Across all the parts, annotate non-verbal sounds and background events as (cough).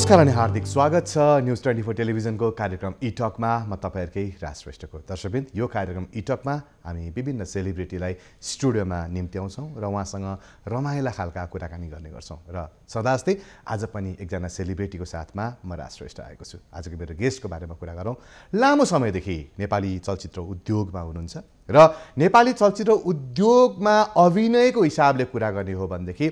नमस्कार अनि हार्दिक स्वागत छ न्युज ट्वेन्टी फोर टेलिभिजनको कार्यक्रम इटकमा म तपाईँहरूकै राजश्रेष्ठको दर्शकबिन यो कार्यक्रम इटकमा हामी विभिन्न सेलिब्रिटीलाई स्टुडियोमा निम्त्याउँछौँ र उहाँसँग रमाइला खालका कुराकानी गर्ने गर्छौँ र सदा जस्तै आज पनि एकजना सेलिब्रिटीको साथमा म राजश्रेष्ठ आएको छु आजको मेरो गेस्टको बारेमा कुरा गरौँ लामो समयदेखि नेपाली चलचित्र उद्योगमा हुनुहुन्छ र नेपाली चलचित्र उद्योगमा अभिनयको हिसाबले कुरा गर्ने हो भनेदेखि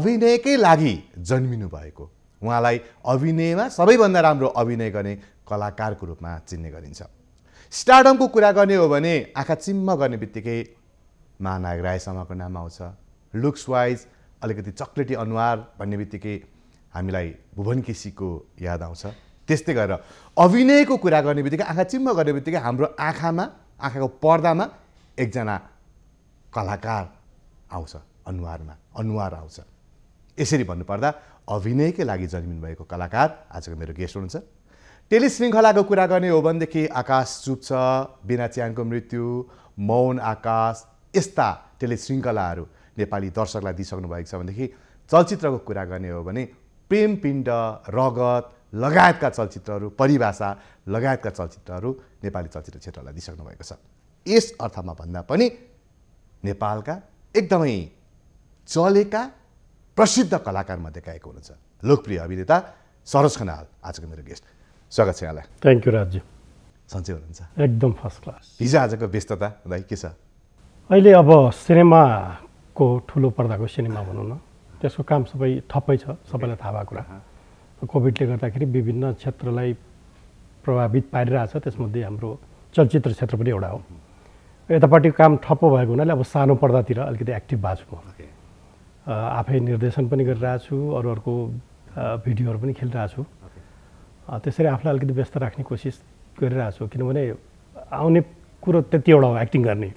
अभिनयकै लागि जन्मिनु भएको उहाँलाई अभिनयमा सबैभन्दा राम्रो अभिनय गर्ने कलाकारको रूपमा चिन्ने गरिन्छ स्टारडमको कुरा गर्ने हो भने आँखा चिम्म गर्ने बित्तिकै महानायक राय नाम आउँछ लुक्स वाइज अलिकति चक्लेटी अनुहार भन्ने बित्तिकै हामीलाई भुवन केसीको याद आउँछ त्यस्तै गरेर अभिनयको कुरा गर्ने बित्तिकै आँखा चिम्म गर्ने बित्तिकै हाम्रो आँखामा आँखाको पर्दामा एकजना कलाकार आउँछ अनुहारमा अनुहार आउँछ यसरी भन्नुपर्दा अभिनयकै लागि जन्मिनु भएको कलाकार आजको मेरो गेस्ट हुनुहुन्छ टेलिश्रृङ्खलाको कुरा गर्ने हो भनेदेखि आकाश चुप्छ बिना च्यानको मृत्यु मौन आकाश यस्ता टेलिश्रृङ्खलाहरू नेपाली दर्शकलाई दिइसक्नु भएको छ भनेदेखि चलचित्रको कुरा गर्ने हो भने प्रेम पिण्ड रगत लगायतका चलचित्रहरू परिभाषा लगायतका चलचित्रहरू नेपाली चलचित्र क्षेत्रलाई दिइसक्नु भएको छ यस अर्थमा भन्दा पनि नेपालका एकदमै चलेका प्रसिद्ध कलाकारमध्ये गाएको हुनुहुन्छ लोकप्रिय अभिनेता सरोज खनाल आजको मेरो गेस्ट स्वागत छ यहाँलाई थ्याङ्क यू राज्य सन्चै हुनुहुन्छ एकदम फर्स्ट क्लास हिजो आजको व्यस्तता दाइ के छ अहिले अब सिनेमाको ठुलो पर्दाको सिनेमा भनौँ न त्यसको काम सबै थप्पै छ सबैलाई थाहा भएको कुरा कोभिडले गर्दाखेरि विभिन्न क्षेत्रलाई प्रभावित पारिरहेछ त्यसमध्ये हाम्रो चलचित्र क्षेत्र पनि एउटा हो यतापट्टि काम ठप्प भएको हुनाले अब सानो पर्दातिर अलिकति एक्टिभ भएको छु म आफै निर्देशन पनि गरिरहेको छु अरू अर्को भिडियोहरू पनि खेलिरहेको छु त्यसरी आफूलाई अलिकति व्यस्त राख्ने कोसिस गरिरहेको छु किनभने आउने कुरो त्यतिवटा हो एक्टिङ गर्ने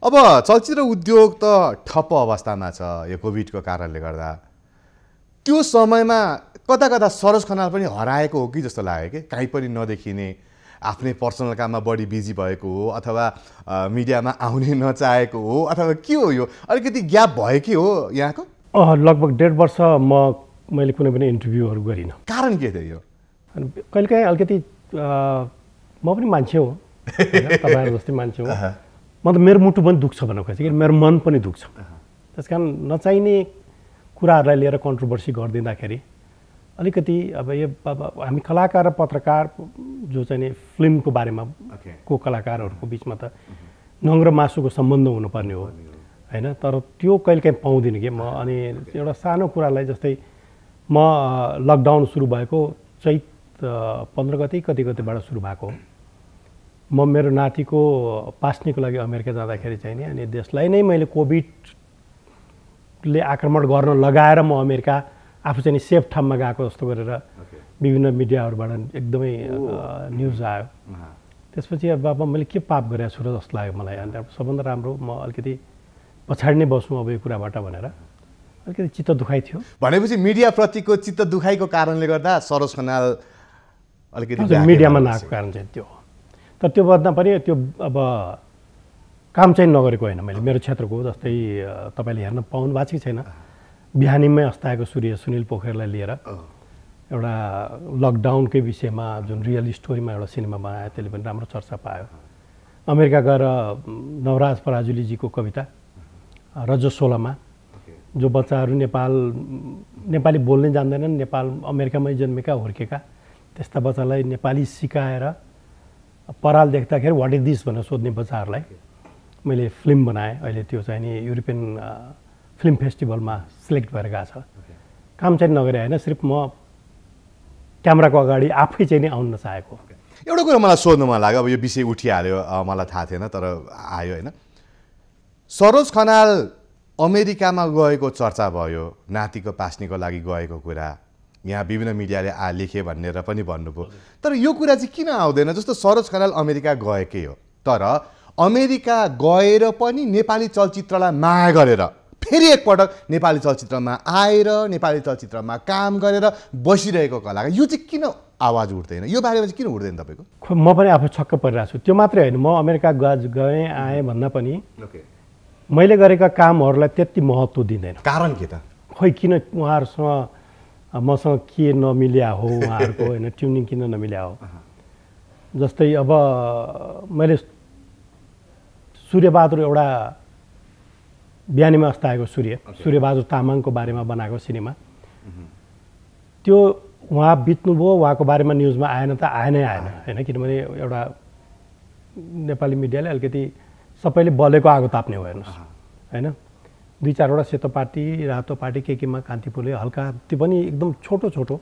अब चलचित्र उद्योग त ठप्प अवस्थामा छ यो कोभिडको कारणले गर्दा त्यो समयमा कता कता सरोज खनाल पनि हराएको हो कि जस्तो लाग्यो कि काहीँ पनि नदेखिने आफ्नै पर्सनल काममा बढी बिजी भएको हो अथवा मिडियामा आउने (laughs) नचाहेको हो अथवा के हो यो अलिकति ग्याप भयो कि हो यहाँको लगभग डेढ वर्ष म मैले कुनै पनि इन्टरभ्यूहरू गरिनँ कारण के थियो यो कहिलेकाहीँ अलिकति म पनि मान्छे हो (laughs) तपाईँहरू जस्तै मान्छे हो म त मेरो मुटु पनि दुख्छ भनेर खोजेँ कि मेरो मन पनि दुख्छ त्यस कारण नचाहिने कुराहरूलाई लिएर कन्ट्रोभर्सी गरिदिँदाखेरि अलिकति अब यो हामी कलाकार र पत्रकार जो चाहिँ नि फिल्मको बारेमा को कलाकारहरूको बिचमा त नङ र मासुको सम्बन्ध हुनुपर्ने हो होइन तर त्यो कहिलेकाहीँ पाउँदिनँ कि म अनि एउटा सानो कुरालाई जस्तै म लकडाउन सुरु भएको चैत पन्ध्र गते कति गतिबाट सुरु भएको म मेरो नातिको पास्नीको लागि अमेरिका जाँदाखेरि चाहिँ नि अनि देशलाई नै मैले कोभिडले आक्रमण गर्न लगाएर म अमेरिका आफू चाहिँ सेफ ठाउँमा गएको जस्तो गरेर विभिन्न मिडियाहरूबाट एकदमै न्युज आयो त्यसपछि अब बाबा मैले के पाप गरेको छु र जस्तो लाग्यो मलाई अन्त सबभन्दा राम्रो म अलिकति पछाडि नै बस्नु अब यो कुराबाट भनेर अलिकति चित्त दुखाइ थियो भनेपछि मिडियाप्रतिको चित्त दुखाइको कारणले गर्दा सरोज खनाल अलिकति मिडियामा नआएको कारण चाहिँ त्यो तर त्यो भन्दा पनि त्यो अब काम चाहिँ नगरेको होइन मैले मेरो क्षेत्रको जस्तै तपाईँले हेर्न पाउनु भएको छ कि छैन बिहानीमै अस्ताएको सूर्य सुनिल पोखरेललाई लिएर एउटा लकडाउनकै विषयमा जुन रियल स्टोरीमा एउटा सिनेमा बनायो त्यसले पनि राम्रो चर्चा पायो अमेरिका गएर नवराज पराजुलीजीको कविता रजसोलामा जो बच्चाहरू नेपाल नेपाली बोल्नै जान्दैनन् नेपाल अमेरिकामै जन्मेका हुर्केका त्यस्ता बच्चालाई नेपाली सिकाएर पराल देख्दाखेरि वाट इज दिस भनेर सोध्ने बच्चाहरूलाई मैले फिल्म बनाएँ अहिले त्यो चाहिँ नि युरोपियन फिल्म फेस्टिभलमा सिलेक्ट भएर गएको छ काम चाहिँ नगरे होइन सिर्फ म क्यामेराको अगाडि आफै चाहिँ नै आउन चाहेको एउटा कुरो मलाई सोध्नु मन लाग्यो अब यो विषय उठिहाल्यो मलाई थाहा थिएन तर आयो होइन सरोज खनाल अमेरिकामा गएको चर्चा भयो नातिको पास्नीको लागि गएको कुरा यहाँ विभिन्न मिडियाले आ लेखे भनेर पनि भन्नुभयो तर यो कुरा चाहिँ किन आउँदैन जस्तो सरोज खनाल अमेरिका गएकै हो तर अमेरिका गएर पनि नेपाली चलचित्रलाई माया गरेर फेरि एकपटक नेपाली चलचित्रमा आएर नेपाली चलचित्रमा काम गरेर बसिरहेको कला यो चाहिँ किन आवाज उठ्दैन यो बारेमा चाहिँ किन उठ्दैन तपाईँको म पनि आफू छक्क परिरहेको छु त्यो मात्रै होइन म अमेरिका गए गएँ आएँ भन्दा पनि मैले गरेका कामहरूलाई त्यति महत्त्व दिँदैन कारण के त खोइ किन उहाँहरूसँग मसँग के नमिल्या हो उहाँहरूको होइन ट्युनिङ किन नमिल्या हो जस्तै अब मैले सूर्यबहादुर एउटा बिहानीमा आएको सूर्य सूर्यबहादुर तामाङको बारेमा बनाएको सिनेमा त्यो उहाँ बित्नुभयो उहाँको बारेमा न्युजमा आएन त आएनै आएन होइन किनभने एउटा नेपाली मिडियाले अलिकति सबैले बलेको आगो ताप्ने हो हेर्नुहोस् होइन दुई चारवटा सेतो पार्टी रातो पार्टी के केमा कान्तिपुरले हल्का त्यो पनि एकदम छोटो छोटो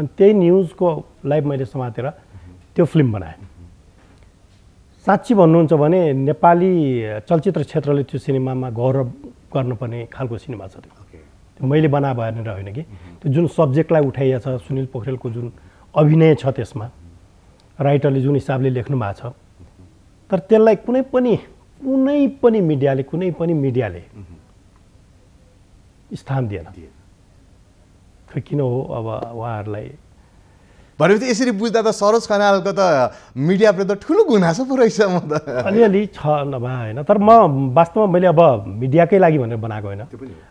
अनि त्यही न्युजको लाइभ मैले समातेर त्यो फिल्म बनाएँ साँच्ची भन्नुहुन्छ भने नेपाली चलचित्र क्षेत्रले त्यो सिनेमामा गौरव गर्नुपर्ने खालको सिनेमा छ त्यो मैले बना भनेर होइन कि त्यो जुन सब्जेक्टलाई उठाइएको छ सुनिल पोखरेलको जुन अभिनय छ त्यसमा राइटरले जुन हिसाबले लेख्नु भएको छ तर त्यसलाई कुनै पनि कुनै पनि मिडियाले कुनै पनि मिडियाले स्थान दिएन खै किन हो अब उहाँहरूलाई भनेपछि यसरी बुझ्दा त सरोज खनालको त प्रति त ठुलो गुनासो पो रहेछ म त अलिअलि छ नभए होइन तर म वास्तवमा मैले अब मिडियाकै लागि भनेर बनाएको होइन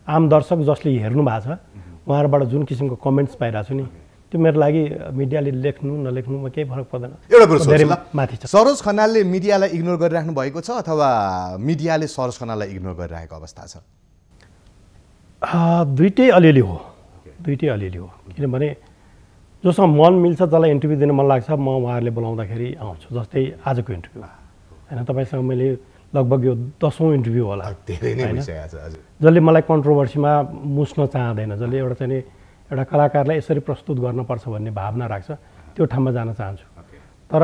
आम दर्शक जसले हेर्नु भएको छ उहाँहरूबाट जुन किसिमको कमेन्ट्स पाइरहेको छु नि त्यो मेरो लागि मिडियाले लेख्नु नलेख्नुमा केही फरक पर्दैन एउटा कुरो माथि छ सरोज खनालले मिडियालाई इग्नोर गरिराख्नु भएको छ अथवा मिडियाले सरोज खनाललाई इग्नोर गरिरहेको अवस्था छ दुइटै अलिअलि हो दुइटै अलिअलि हो किनभने जोसँग मन मिल्छ जसलाई इन्टरभ्यू दिन मन लाग्छ म उहाँहरूले बोलाउँदाखेरि आउँछु जस्तै आजको इन्टरभ्यू होइन तपाईँसँग मैले लगभग यो दसौँ इन्टरभ्यू होला होइन जसले मलाई कन्ट्रोभर्सीमा मुस्न चाहँदैन जसले एउटा चाहिँ एउटा कलाकारलाई यसरी प्रस्तुत गर्नुपर्छ भन्ने भावना राख्छ त्यो ठाउँमा जान चाहन्छु तर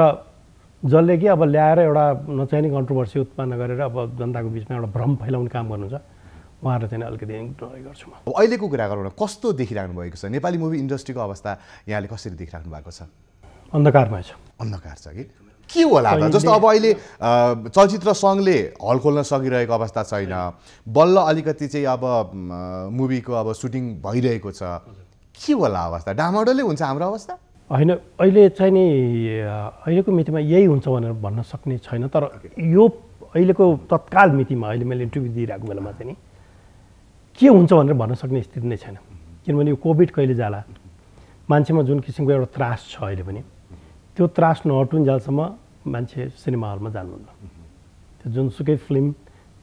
जसले कि अब ल्याएर एउटा नचाहिने कन्ट्रोभर्सी उत्पन्न गरेर अब जनताको बिचमा एउटा भ्रम फैलाउने काम गर्नुहुन्छ उहाँहरू चाहिँ अलिकति इग्नोरै गर्छु म अब अहिलेको कुरा गरौँ न कस्तो देखिराख्नु भएको छ नेपाली मुभी इन्डस्ट्रीको अवस्था यहाँले कसरी देखिराख्नु भएको छ अन्धकारमा छ अन्धकार छ कि के होला त जस्तो अब अहिले चलचित्र सङ्घले हल खोल्न सकिरहेको अवस्था छैन बल्ल अलिकति चाहिँ अब मुभीको अब सुटिङ भइरहेको छ के होला अवस्था डामाडोले हुन्छ हाम्रो अवस्था होइन अहिले चाहिँ नि अहिलेको मितिमा यही हुन्छ भनेर भन्न सक्ने छैन तर यो अहिलेको तत्काल मितिमा अहिले मैले इन्टरभ्यू दिइरहेको बेलामा चाहिँ नि के हुन्छ भनेर भन्न सक्ने स्थिति नै छैन किनभने यो कोभिड कहिले जाला मान्छेमा जुन किसिमको एउटा त्रास छ अहिले पनि त्यो त्रास नहटुन्जेलसम्म मान्छे सिनेमा हलमा जानुहुन्न त्यो जुनसुकै फिल्म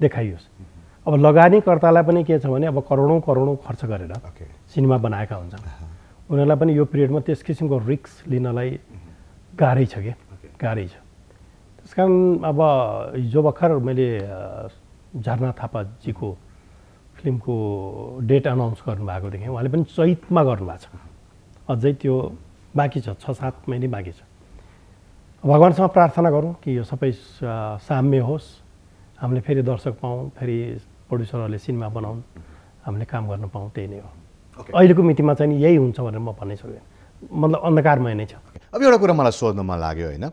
देखाइयोस् अब लगानीकर्तालाई पनि के छ भने अब करोडौँ करोडौँ खर्च गरेर सिनेमा बनाएका हुन्छन् उनीहरूलाई पनि यो पिरियडमा त्यस किसिमको रिक्स लिनलाई गाह्रै छ कि गाह्रै छ त्यस कारण अब हिजो भर्खर मैले झरना थापाजीको फिल्मको डेट अनाउन्स गर्नुभएको देखेँ उहाँले पनि चैतमा गर्नुभएको छ अझै त्यो बाँकी छ छ सात महिना बाँकी छ भगवान्सँग प्रार्थना गरौँ कि यो सबै साम्य होस् हामीले फेरि दर्शक पाऊँ फेरि प्रड्युसरहरूले सिनेमा बनाऊँ हामीले काम गर्न पाऊँ त्यही नै हो अहिलेको मितिमा चाहिँ यही हुन्छ भनेर म भन्नै सक्दिनँ मतलब अन्धकारमय नै छ अब एउटा कुरा मलाई सोध्न मन लाग्यो होइन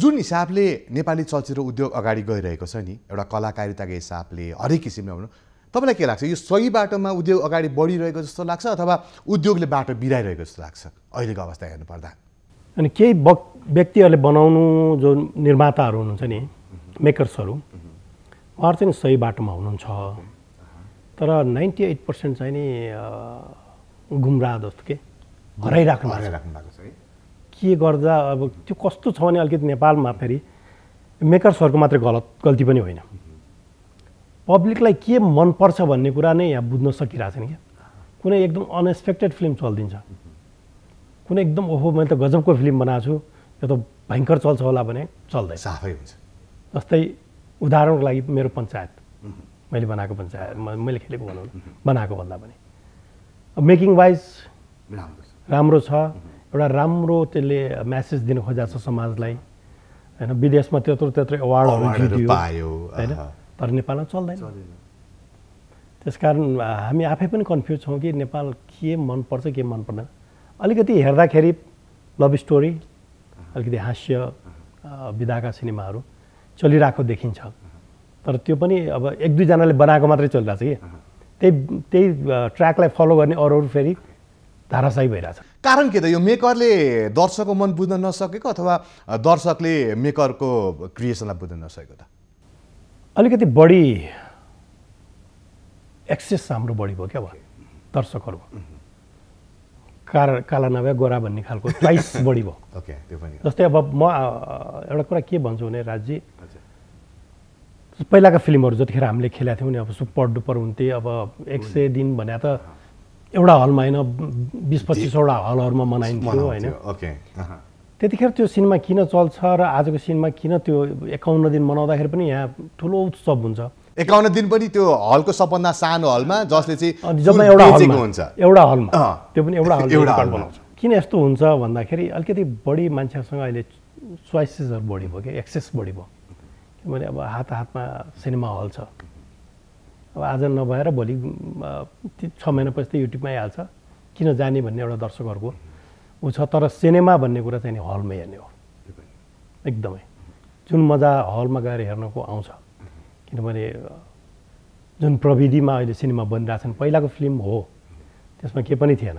जुन हिसाबले नेपाली चलचित्र उद्योग अगाडि गइरहेको छ नि एउटा कलाकारिताको हिसाबले हरेक किसिमले तपाईँलाई के लाग्छ यो सही बाटोमा उद्योग अगाडि बढिरहेको जस्तो लाग्छ अथवा उद्योगले बाटो बिराइरहेको जस्तो लाग्छ अहिलेको अवस्था हेर्नुपर्दा अनि केही व्यक्तिहरूले बनाउनु जो निर्माताहरू हुनुहुन्छ नि मेकर्सहरू उहाँहरू चाहिँ सही बाटोमा हुनुहुन्छ तर नाइन्टी एट पर्सेन्ट चाहिँ नि गुम्रा जस्तो के हराइराख्नु भएको छ के गर्दा अब त्यो कस्तो छ भने अलिकति नेपालमा फेरि मेकर्सहरूको मात्रै गलत गल्ती पनि होइन पब्लिकलाई के मनपर्छ भन्ने कुरा नै यहाँ बुझ्न सकिरहेको छैन क्या कुनै एकदम अनएक्सपेक्टेड फिल्म चलिदिन्छ कुनै एकदम ओहो मैले त गजबको फिल्म बनाएको छु यो त भयङ्कर चल्छ होला भने चल्दैन साफै हुन्छ जस्तै उदाहरणको लागि मेरो पञ्चायत मैले बनाएको पञ्चायत मैले खेलेको भनौँ बनाएको भन्दा पनि मेकिङ वाइज राम्रो छ एउटा राम्रो त्यसले म्यासेज दिन खोजेको छ समाजलाई होइन विदेशमा त्यत्रो त्यत्रो एवार्डहरू जित्यो होइन तर नेपालमा चल्दैन त्यस कारण हामी आफै पनि कन्फ्युज छौँ कि नेपाल के मनपर्छ के मन पर्दैन अलिकति हेर्दाखेरि लभ स्टोरी अलिकति हास्य विधाका सिनेमाहरू चलिरहेको देखिन्छ तर त्यो पनि अब एक दुईजनाले बनाएको मात्रै चलिरहेछ कि त्यही त्यही ट्र्याकलाई फलो गर्ने अरू अरू फेरि धाराशाही भइरहेछ कारण के त यो मेकरले दर्शकको मन बुझ्न नसकेको अथवा दर्शकले मेकरको क्रिएसनलाई बुझ्न नसकेको त अलिकति बढी एक्सेस हाम्रो बढी भयो क्या दर्शकहरू कार काला नभए गोरा भन्ने खालको प्राइस (laughs) बढी भयो जस्तै अब म एउटा कुरा के भन्छु भने राज्य पहिलाका फिल्महरू जतिखेर हामीले खेलेका थियौँ नि अब सुपर डुपर हुन्थे अब एक सय दिन भने त एउटा हलमा होइन बिस पच्चिसवटा हलहरूमा मनाइन्थ्यो होइन त्यतिखेर त्यो सिनेमा किन चल्छ र आजको सिनमा किन त्यो एकाउन्न दिन मनाउँदाखेरि पनि यहाँ ठुलो उत्सव हुन्छ एकाउन्न दिन पनि त्यो हलको सबभन्दा सानो हलमा जसले चाहिँ एउटा एउटा हलमा त्यो पनि एउटा एउटा किन यस्तो हुन्छ भन्दाखेरि अलिकति बढी मान्छेहरूसँग अहिले चोइसेसहरू बढी भयो कि एक्सेस बढी भयो किनभने अब हात हातमा सिनेमा हल छ अब आज नभएर भोलि छ महिनापछि त युट्युबमा आइहाल्छ किन जाने भन्ने एउटा दर्शकहरूको ऊ छ तर सिनेमा भन्ने कुरा चाहिँ नि हलमै हेर्ने हो एकदमै जुन मजा हलमा गएर हेर्नको आउँछ किनभने जुन प्रविधिमा अहिले सिनेमा बनिरहेछन् पहिलाको फिल्म हो त्यसमा के पनि थिएन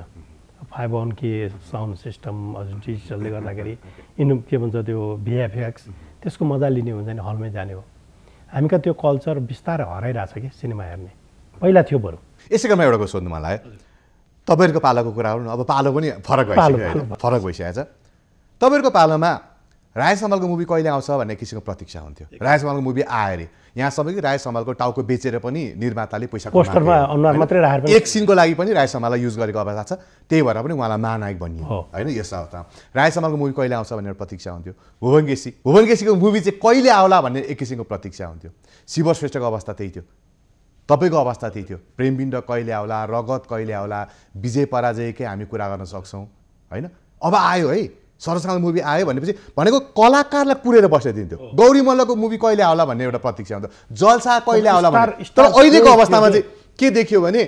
फाइभ वान के साउन्ड सिस्टम हजुर डिजिटलले गर्दाखेरि इन् के भन्छ त्यो भिएफएक्स त्यसको मजा लिने हुन्छ नि हलमै जाने हो हामी कहाँ त्यो कल्चर बिस्तारै हराइरहेछ कि सिनेमा हेर्ने पहिला थियो बरु यसै क्रममा एउटा सोध्नु मलाई तपाईँहरूको पालोको कुरा हो अब पालो पनि फरक भइसक्यो फरक भइसकेको छ तपाईँहरूको पालोमा राय समालको मुभी कहिले आउँछ भन्ने किसिमको प्रतीक्षा हुन्थ्यो राय समालको मुभी आयो अरे यहाँसम्म कि राय समालको टाउको बेचेर पनि निर्माताले पैसा एक सिनको लागि पनि राय समाललाई युज गरेको अवस्था छ त्यही भएर पनि उहाँलाई महानायक भनियो होइन यस अवस्था राय समालको मुभी कहिले आउँछ भनेर प्रतीक्षा हुन्थ्यो भुवन केसी भुवन केसीको मुभी चाहिँ कहिले आउला भन्ने एक किसिमको प्रतीक्षा हुन्थ्यो शिव श्रेष्ठको अवस्था त्यही थियो तपाईँको अवस्था त्यही थियो प्रेमबिन्द कहिले आउला रगत कहिले आउला विजय पराजयकै हामी कुरा गर्न सक्छौँ होइन अब आयो है सरसाल मुभी आयो भनेपछि भनेको कलाकारलाई पुरेर दिन्थ्यो गौरी मल्लको मुभी कहिले आउला भन्ने एउटा प्रतीक्षा हुन्थ्यो जलसा कहिले आउला भन्ने तर अहिलेको अवस्थामा चाहिँ के देखियो भने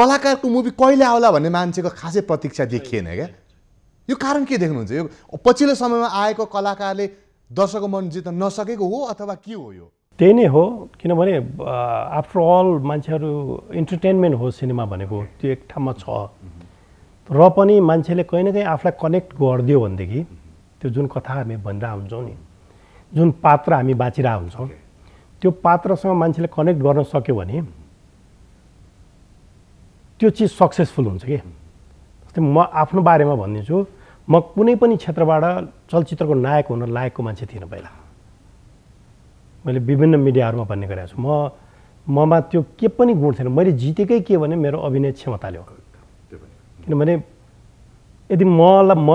कलाकारको मुभी कहिले आउला भन्ने मान्छेको खासै प्रतीक्षा देखिएन क्या यो कारण के देख्नुहुन्छ यो पछिल्लो समयमा आएको कलाकारले दर्शकको मन जित्न नसकेको हो अथवा के हो यो त्यही नै हो किनभने आफ्टर अल मान्छेहरू इन्टरटेनमेन्ट हो सिनेमा भनेको त्यो एक ठाउँमा छ र पनि मान्छेले कहीँ न कहीँ आफूलाई कनेक्ट गरिदियो भनेदेखि त्यो जुन कथा हामी भनिरह हुन्छौँ नि जुन पात्र हामी बाँचिरहेको हुन्छौँ त्यो पात्रसँग मान्छेले कनेक्ट गर्न सक्यो भने त्यो चिज सक्सेसफुल हुन्छ कि जस्तै म आफ्नो बारेमा भनिदिन्छु म कुनै पनि क्षेत्रबाट चलचित्रको नायक हुन लायकको मान्छे थिइनँ पहिला मैले विभिन्न मिडियाहरूमा भन्ने गरेको छु म ममा त्यो के पनि गुण थिएन मैले जितेकै के भने मेरो अभिनय क्षमताले हो किनभने यदि मलाई म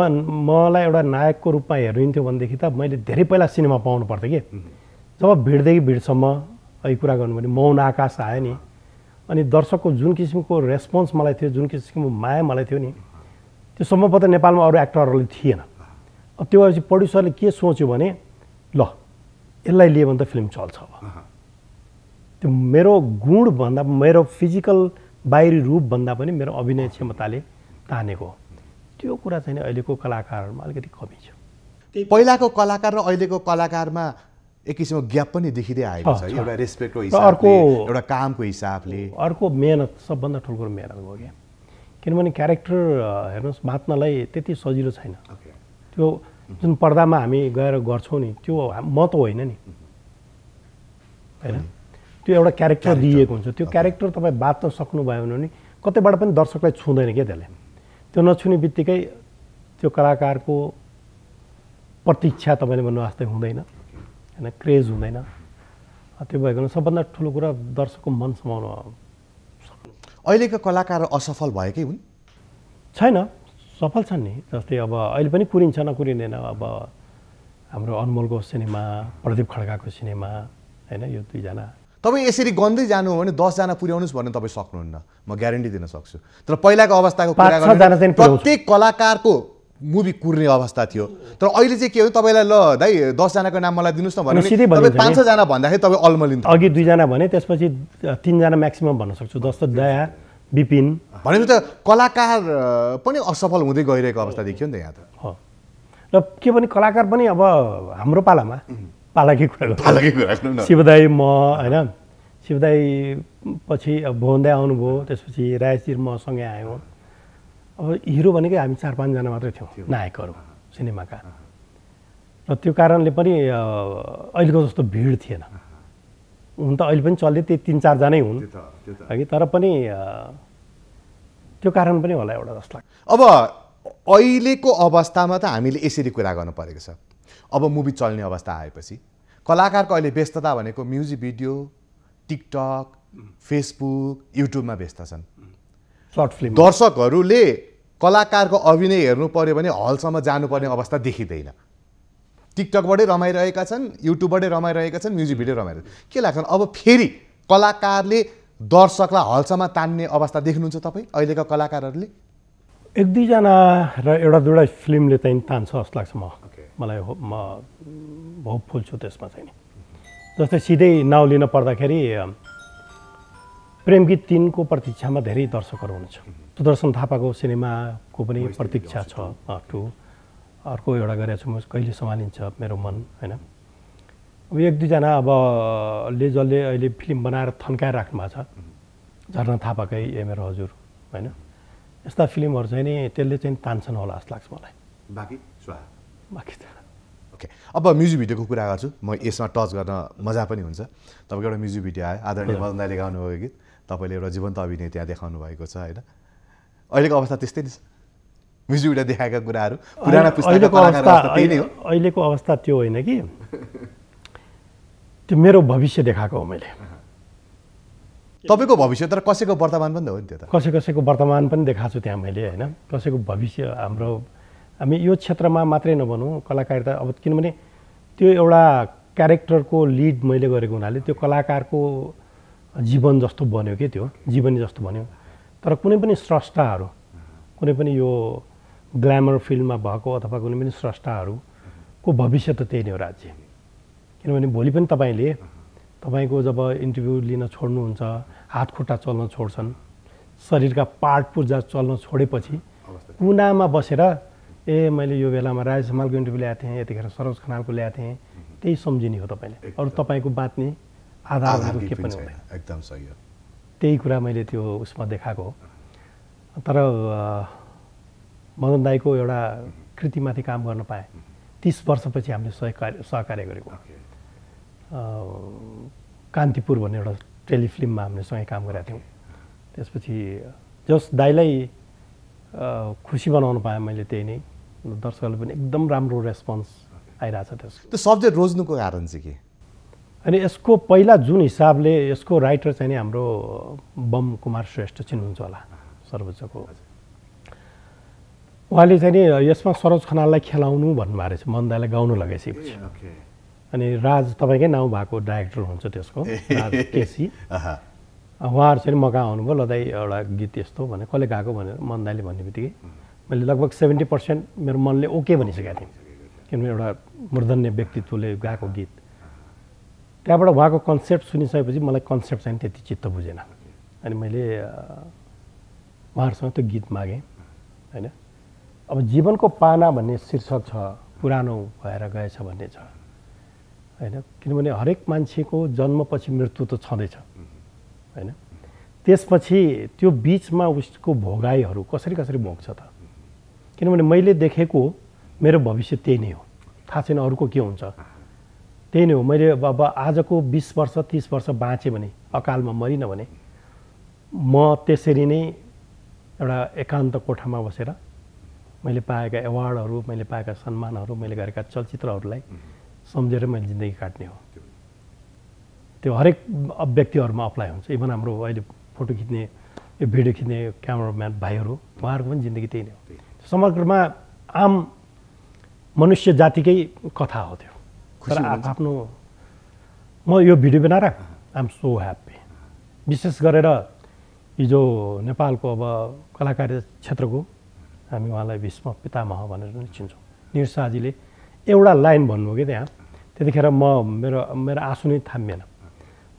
मलाई एउटा नायकको रूपमा हेरिन्थ्यो भनेदेखि त मैले धेरै पहिला सिनेमा पाउनु पर्थ्यो कि जब भिडदेखि भिडसम्म है कुरा गर्नु भने मौन आकाश आयो नि अनि दर्शकको जुन किसिमको रेस्पोन्स मलाई थियो जुन किसिमको माया मलाई थियो नि त्यो सम्भवतः नेपालमा अरू एक्टरहरूले थिएन त्यो भएपछि प्रड्युसरले के सोच्यो भने ल यसलाई लियो भने त फिल्म चल्छ त्यो मेरो गुणभन्दा मेरो फिजिकल बाहिरी रूपभन्दा पनि मेरो अभिनय क्षमताले तानेको त्यो कुरा चाहिँ अहिलेको कलाकारहरूमा अलिकति कमी छ पहिलाको कलाकार र अहिलेको कलाकारमा एक किसिमको ग्याप पनि देखिँदै आएको छ एउटा रेस्पेक्टको अर्को एउटा कामको हिसाबले अर्को मेहनत सबभन्दा ठुलो कुरो मेहनत हो क्या किनभने क्यारेक्टर हेर्नुहोस् बाँच्नलाई त्यति सजिलो छैन त्यो जुन पर्दामा हामी गएर गर्छौँ नि त्यो म त होइन नि होइन त्यो एउटा क्यारेक्टर दिइएको हुन्छ त्यो क्यारेक्टर तपाईँ बाँच्न सक्नुभयो भने कतैबाट पनि दर्शकलाई छुँदैन क्या त्यसले त्यो नछुने बित्तिकै त्यो कलाकारको प्रतीक्षा तपाईँले भन्नु वास्तै हुँदैन होइन क्रेज हुँदैन त्यो भएको सबभन्दा ठुलो कुरा दर्शकको मन समाउनु अहिलेका कलाकार असफल भएकै हुन् छैन सफल छन् नि जस्तै अब अहिले पनि कुरिन्छ न कुरिँदैन अब हाम्रो अनमोलको सिनेमा प्रदीप खड्काको सिनेमा होइन यो दुईजना तपाईँ यसरी गन्दै जानु हो भने दसजना पुर्याउनुहोस् भन्ने तपाईँ सक्नुहुन्न म ग्यारेन्टी दिन सक्छु तर पहिलाको अवस्थाको प्रत्येक कलाकारको मुभी कुर्ने अवस्था थियो तर अहिले चाहिँ के हो तपाईँलाई ल दाइ दसजनाको नाम मलाई दिनुहोस् न भने सिधै पाँच छजना भन्दाखेरि तपाईँ अल्मलिन्थ्यो अघि दुईजना भने त्यसपछि तिनजना म्याक्सिमम् भन्न सक्छु जस्तो दया विपिन भनेपछि त कलाकार पनि असफल हुँदै गइरहेको अवस्था देखियो नि त यहाँ त र के भने कलाकार पनि अब हाम्रो पालामा पालाकै कुरा पालाकै कुरा शिवदाई म होइन शिवदाई पछि अब भोन्दै आउनुभयो त्यसपछि म सँगै आयो अब हिरो भनेकै हामी चार पाँचजना मात्रै थियौँ नायकहरू सिनेमाका र त्यो कारणले पनि अहिलेको जस्तो भिड थिएन हुन त अहिले पनि चल्दै त्यही तिन चारजनै हुन् कि तर पनि त्यो कारण पनि होला एउटा जस्तो लाग्छ अब अहिलेको अवस्थामा त हामीले यसरी कुरा गर्नु परेको छ अब मुभी चल्ने अवस्था आएपछि कलाकारको अहिले व्यस्तता भनेको म्युजिक भिडियो टिकटक फेसबुक युट्युबमा व्यस्त छन् सर्ट फिल्म दर्शकहरूले कलाकारको अभिनय हेर्नु पऱ्यो भने हलसम्म जानुपर्ने अवस्था देखिँदैन टिकटकबाटै रमाइरहेका छन् युट्युबबाटै रमाइरहेका छन् म्युजिक भिडियो रमाइरहेको के लाग्छ अब फेरि कलाकारले दर्शकलाई हलसम्म तान्ने अवस्था देख्नुहुन्छ तपाईँ अहिलेका कलाकारहरूले एक दुईजना र एउटा दुईवटा फिल्मले चाहिँ तान्छ जस्तो लाग्छ म मलाई हो म होपफुल छु त्यसमा चाहिँ जस्तै सिधै नाउँ लिन पर्दाखेरि प्रेम गीत तिनको प्रतीक्षामा धेरै दर्शकहरू हुनुहुन्छ सुदर्शन थापाको सिनेमाको पनि प्रतीक्षा छ टु अर्को एउटा गरेको छु म कहिले सम्हालिन्छ मेरो मन होइन अब एक दुईजना अब ले जसले अहिले फिल्म बनाएर थन्काएर राख्नु भएको छ झर्ना थापाकै ए मेरो हजुर होइन यस्ता फिल्महरू चाहिँ नि त्यसले चाहिँ तान्छन् होला जस्तो लाग्छ मलाई बाँकी बाँकी त ओके अब म्युजिक भिडियोको कुरा गर्छु म यसमा टच गर्न मजा पनि हुन्छ तपाईँको एउटा म्युजिक भिडियो आयो आदरणीय मदन दाईले गाउनुभयो गीत तपाईँले एउटा जीवन्त अभिनय त्यहाँ देखाउनु भएको छ होइन अहिलेको अवस्था त्यस्तै नै छ मिजुडा देखाएका कुराहरू पुराना पुस्ताको अवस्था अहिलेको अवस्था त्यो होइन कि त्यो मेरो भविष्य देखाएको हो मैले तपाईँको भविष्य तर कसैको वर्तमान पनि त हो नि त्यो त कसै कसैको वर्तमान पनि देखाएको छु त्यहाँ मैले होइन कसैको भविष्य हाम्रो हामी यो क्षेत्रमा मात्रै नभनौँ कलाकारिता अब किनभने त्यो एउटा क्यारेक्टरको लिड मैले गरेको हुनाले त्यो कलाकारको जीवन जस्तो बन्यो कि त्यो जीवनी जस्तो बन्यो तर कुनै पनि स्रष्टाहरू कुनै पनि यो ग्ल्यामर फिल्डमा भएको अथवा कुनै पनि स्रष्टाहरूको भविष्य त त्यही नै हो राज्य किनभने भोलि पनि तपाईँले तपाईँको जब इन्टरभ्यू लिन छोड्नुहुन्छ हात खुट्टा चल्न छोड्छन् शरीरका पार्ट पूर्जा चल्न छोडेपछि कुनामा बसेर ए मैले यो बेलामा राज हमालको इन्टरभ्यू ल्याएको थिएँ यतिखेर सरोज खनालको ल्याएको थिएँ त्यही सम्झिने हो तपाईँले अरू तपाईँको बाँच्ने आधारहरू के पनि हुँदैन एकदम सही हो त्यही कुरा मैले त्यो उसमा देखाएको हो तर मदन दाईको एउटा कृतिमाथि काम गर्न पाएँ तिस वर्षपछि हामीले सहकार्य सहकार्य गरेको कान्तिपुर भन्ने एउटा टेलिफिल्ममा हामीले सँगै काम गरेका थियौँ त्यसपछि जस दाईलाई खुसी बनाउनु पाएँ मैले त्यही नै दर्शकहरूले पनि एकदम राम्रो रेस्पोन्स आइरहेछ त्यसको त्यो सब्जेक्ट रोज्नुको कारण चाहिँ के अनि यसको पहिला जुन हिसाबले यसको राइटर चाहिँ नि हाम्रो बम कुमार श्रेष्ठ चिन्नुहुन्छ होला सर्वोच्चको उहाँले चाहिँ नि यसमा सरोज खनाललाई खेलाउनु भन्नुभएको रहेछ मन्दालाई गाउनु लगाइसकेपछि अनि राज तपाईँकै नाउँ भएको डाइरेक्टर हुन्छ त्यसको राज (laughs) केसी उहाँहरू चाहिँ म कहाँ आउनुभयो ल दाइ एउटा गीत यस्तो भने कसले गएको भनेर मन्दाले भन्ने बित्तिकै मैले लगभग सेभेन्टी पर्सेन्ट मेरो मनले ओके भनिसकेको थिएँ किनभने एउटा मूर्धन्य व्यक्तित्वले गाएको गीत त्यहाँबाट उहाँको कन्सेप्ट सुनिसकेपछि मलाई कन्सेप्ट चाहिँ त्यति चित्त बुझेन अनि मैले उहाँहरूसँग त्यो गीत मागेँ होइन अब जीवनको पाना भन्ने शीर्षक छ पुरानो भएर गएछ भन्ने छ होइन किनभने हरेक मान्छेको जन्मपछि मृत्यु त छँदैछ होइन त्यसपछि त्यो बिचमा उसको भोगाइहरू कसरी कसरी भोग्छ त किनभने मैले देखेको मेरो भविष्य त्यही नै हो थाहा छैन अरूको के हुन्छ त्यही नै हो मैले अब आजको बिस वर्ष तिस वर्ष बाँचेँ भने अकालमा मरिनँ भने म त्यसरी नै एउटा एकान्त कोठामा बसेर मैले पाएका एवार्डहरू मैले पाएका सम्मानहरू मैले गरेका चलचित्रहरूलाई सम्झेर मैले जिन्दगी काट्ने हो त्यो हरेक व्यक्तिहरूमा अप्लाई हुन्छ इभन हाम्रो अहिले फोटो खिच्ने यो भिडियो खिच्ने क्यामराम्यान भाइहरू उहाँहरूको पनि जिन्दगी त्यही नै हो समग्रमा आम मनुष्य जातिकै कथा हो त्यो तर आफ्नो म यो भिडियो बनाएर आइएम सो ह्याप्पी विशेष गरेर हिजो नेपालको अब कलाकार क्षेत्रको हामी उहाँलाई भीष्म पितामह भनेर नै चिन्छौँ निरसाजीले एउटा लाइन भन्नुभयो कि त्यहाँ त्यतिखेर म मेरो मेरो आँसु नै थाम्बिएन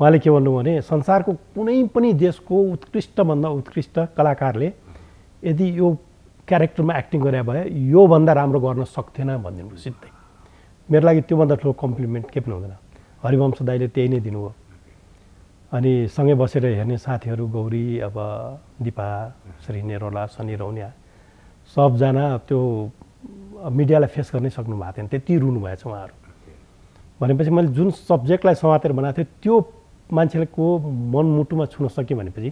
उहाँले के भन्नुभयो भने संसारको कुनै पनि देशको उत्कृष्टभन्दा उत्कृष्ट कलाकारले यदि यो क्यारेक्टरमा एक्टिङ गरे भए योभन्दा राम्रो गर्न सक्थेन भनिदिनु सिधै मेरो लागि त्योभन्दा ठुलो कम्प्लिमेन्ट के पनि हुँदैन हरिवंश दाईले त्यही नै दिनुभयो अनि सँगै बसेर हेर्ने साथीहरू गौरी अब दिपा श्री नेरोला सनी रौनिया सबजना त्यो मिडियालाई फेस गर्नै सक्नु भएको थिएन त्यति रुनु भएछ उहाँहरू भनेपछि मैले जुन सब्जेक्टलाई समातेर बनाएको थिएँ त्यो मान्छेको मनमुटुमा छुन सकेँ भनेपछि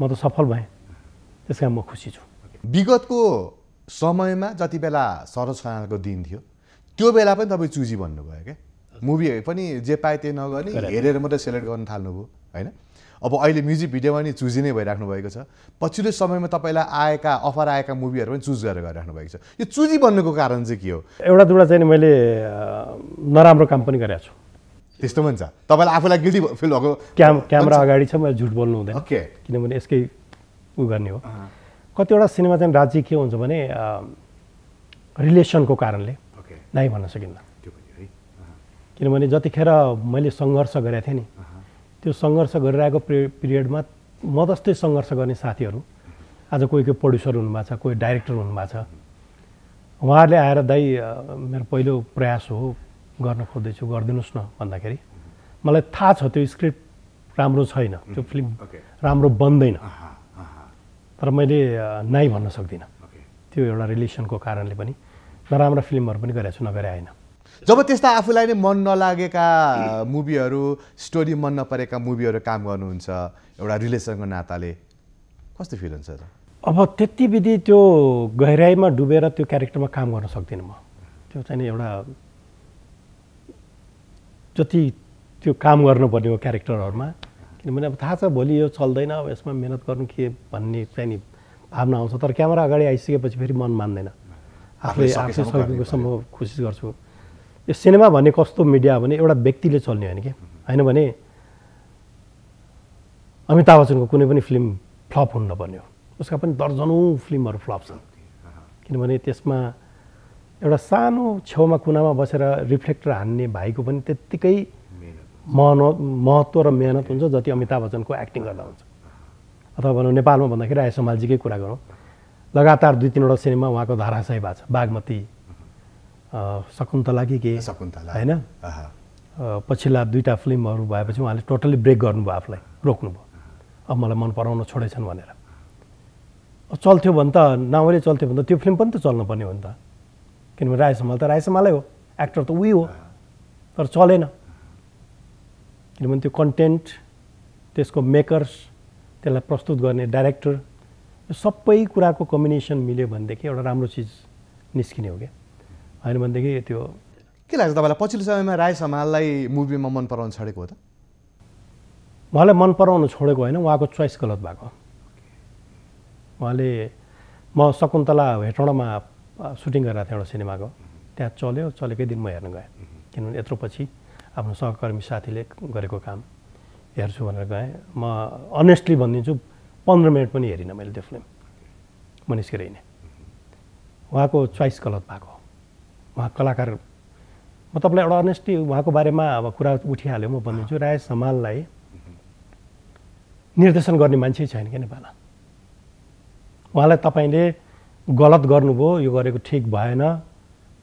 म त सफल भएँ त्यस कारण म खुसी छु विगतको समयमा जति बेला सरोज खनालको दिन थियो त्यो बेला पनि तपाईँ चुजी भन्नुभयो क्या मुभी पनि जे पाए त्यही नगर्ने हेरेर मात्रै सेलेक्ट गर्न थाल्नुभयो होइन अब अहिले म्युजिक भिडियोमा नि चुजी नै भइराख्नु भएको छ पछिल्लो समयमा तपाईँलाई आएका अफर आएका मुभीहरू पनि चुज गरेर गरिराख्नु भएको छ यो चुजी बन्नुको कारण चाहिँ के हो एउटा दुईवटा चाहिँ मैले नराम्रो काम पनि गरेको छु त्यस्तो पनि छ तपाईँलाई आफूलाई गिल्टी फिल भएको क्याम क्यामरा अगाडि छ मैले झुट बोल्नु हुँदैन ओके किनभने यसकै उ गर्ने हो कतिवटा सिनेमा चाहिँ राज्य के हुन्छ भने रिलेसनको कारणले नै भन्न सकिन्न किनभने जतिखेर मैले सङ्घर्ष गरेको थिएँ नि त्यो सङ्घर्ष गरिरहेको पिरियडमा म जस्तै सङ्घर्ष गर्ने साथीहरू आज कोही कोही प्रड्युसर हुनुभएको छ कोही डाइरेक्टर हुनुभएको छ उहाँहरूले आएर दाइ मेरो पहिलो प्रयास हो गर्न खोज्दैछु गरिदिनुहोस् न भन्दाखेरि मलाई थाहा छ त्यो स्क्रिप्ट राम्रो छैन त्यो फिल्म राम्रो बन्दैन तर मैले नाइ भन्न सक्दिनँ त्यो एउटा रिलेसनको कारणले पनि नराम्रा फिल्महरू पनि गरेको छु नगरे आएन जब त्यस्ता आफूलाई नै मन नलागेका मुभीहरू स्टोरी मन नपरेका मुभीहरू काम गर्नुहुन्छ एउटा रिलेसनको नाताले कस्तो फिल हुन्छ अब त्यति विधि त्यो गहिराइमा डुबेर त्यो क्यारेक्टरमा काम गर्न सक्दिनँ म त्यो चाहिँ एउटा जति त्यो काम गर्नुपर्ने हो क्यारेक्टरहरूमा किनभने अब थाहा छ भोलि यो चल्दैन अब यसमा मिहिनेत गर्नु के भन्ने चाहिँ नि भावना आउँछ तर क्यामेरा अगाडि आइसकेपछि फेरि मन मान्दैन आफूले सकेको सम्भव कोसिस गर्छु यो सिनेमा भन्ने कस्तो मिडिया भने एउटा व्यक्तिले चल्ने होइन कि होइन भने अमिताभ बच्चनको कुनै पनि फिल्म फ्लप हुनु नपर्ने हो उसका पनि दर्जनौँ फिल्महरू फ्लप छन् किनभने त्यसमा एउटा सानो छेउमा कुनामा बसेर रिफ्लेक्टर हान्ने भाइको पनि त्यत्तिकै महन महत्त्व र मेहनत हुन्छ जति अमिताभ बच्चनको एक्टिङ गर्दा हुन्छ अथवा भनौँ नेपालमा भन्दाखेरि आयसमालजीकै कुरा गरौँ लगातार दुई तिनवटा सिनेमा उहाँको धाराशय भएको छ बागमती शकुन्तला कि के शकुन्तला होइन पछिल्ला दुईवटा फिल्महरू भएपछि उहाँले टोटल्ली ब्रेक गर्नुभयो आफूलाई रोक्नुभयो अब मलाई मन पराउन छोडेछन् भनेर चल्थ्यो भने त नाउँले चल्थ्यो भने त त्यो फिल्म पनि त चल्नुपर्ने हो नि त किनभने राय त राय हो एक्टर त उही हो तर चलेन किनभने त्यो कन्टेन्ट त्यसको मेकर्स त्यसलाई प्रस्तुत गर्ने डाइरेक्टर यो सबै कुराको कम्बिनेसन मिल्यो भनेदेखि एउटा राम्रो चिज निस्किने हो क्या होइन भनेदेखि त्यो के लाग्छ तपाईँलाई पछिल्लो समयमा राय समाललाई मुभीमा मन पराउनु छोडेको हो त उहाँलाई मन पराउनु छोडेको होइन उहाँको चोइस गलत भएको उहाँले म शकुन्तला हेटौँडामा सुटिङ गरेर थिएँ एउटा सिनेमाको त्यहाँ चल्यो चलेकै दिन म हेर्न गएँ किनभने यत्रो पछि आफ्नो सहकर्मी साथीले गरेको काम हेर्छु भनेर गएँ म अनेस्टली भनिदिन्छु पन्ध्र मिनट पनि हेरिनँ मैले त्यो फिल्म म निस्केर हिँडेँ उहाँको चोइस गलत भएको उहाँ कलाकार म तपाईँलाई एउटा अनेस्टी उहाँको बारेमा अब कुरा उठिहाल्यो म भनिदिन्छु राय समाललाई निर्देशन गर्ने मान्छे छैन क्या नेपालमा उहाँलाई तपाईँले गलत गर्नुभयो यो गरेको ठिक भएन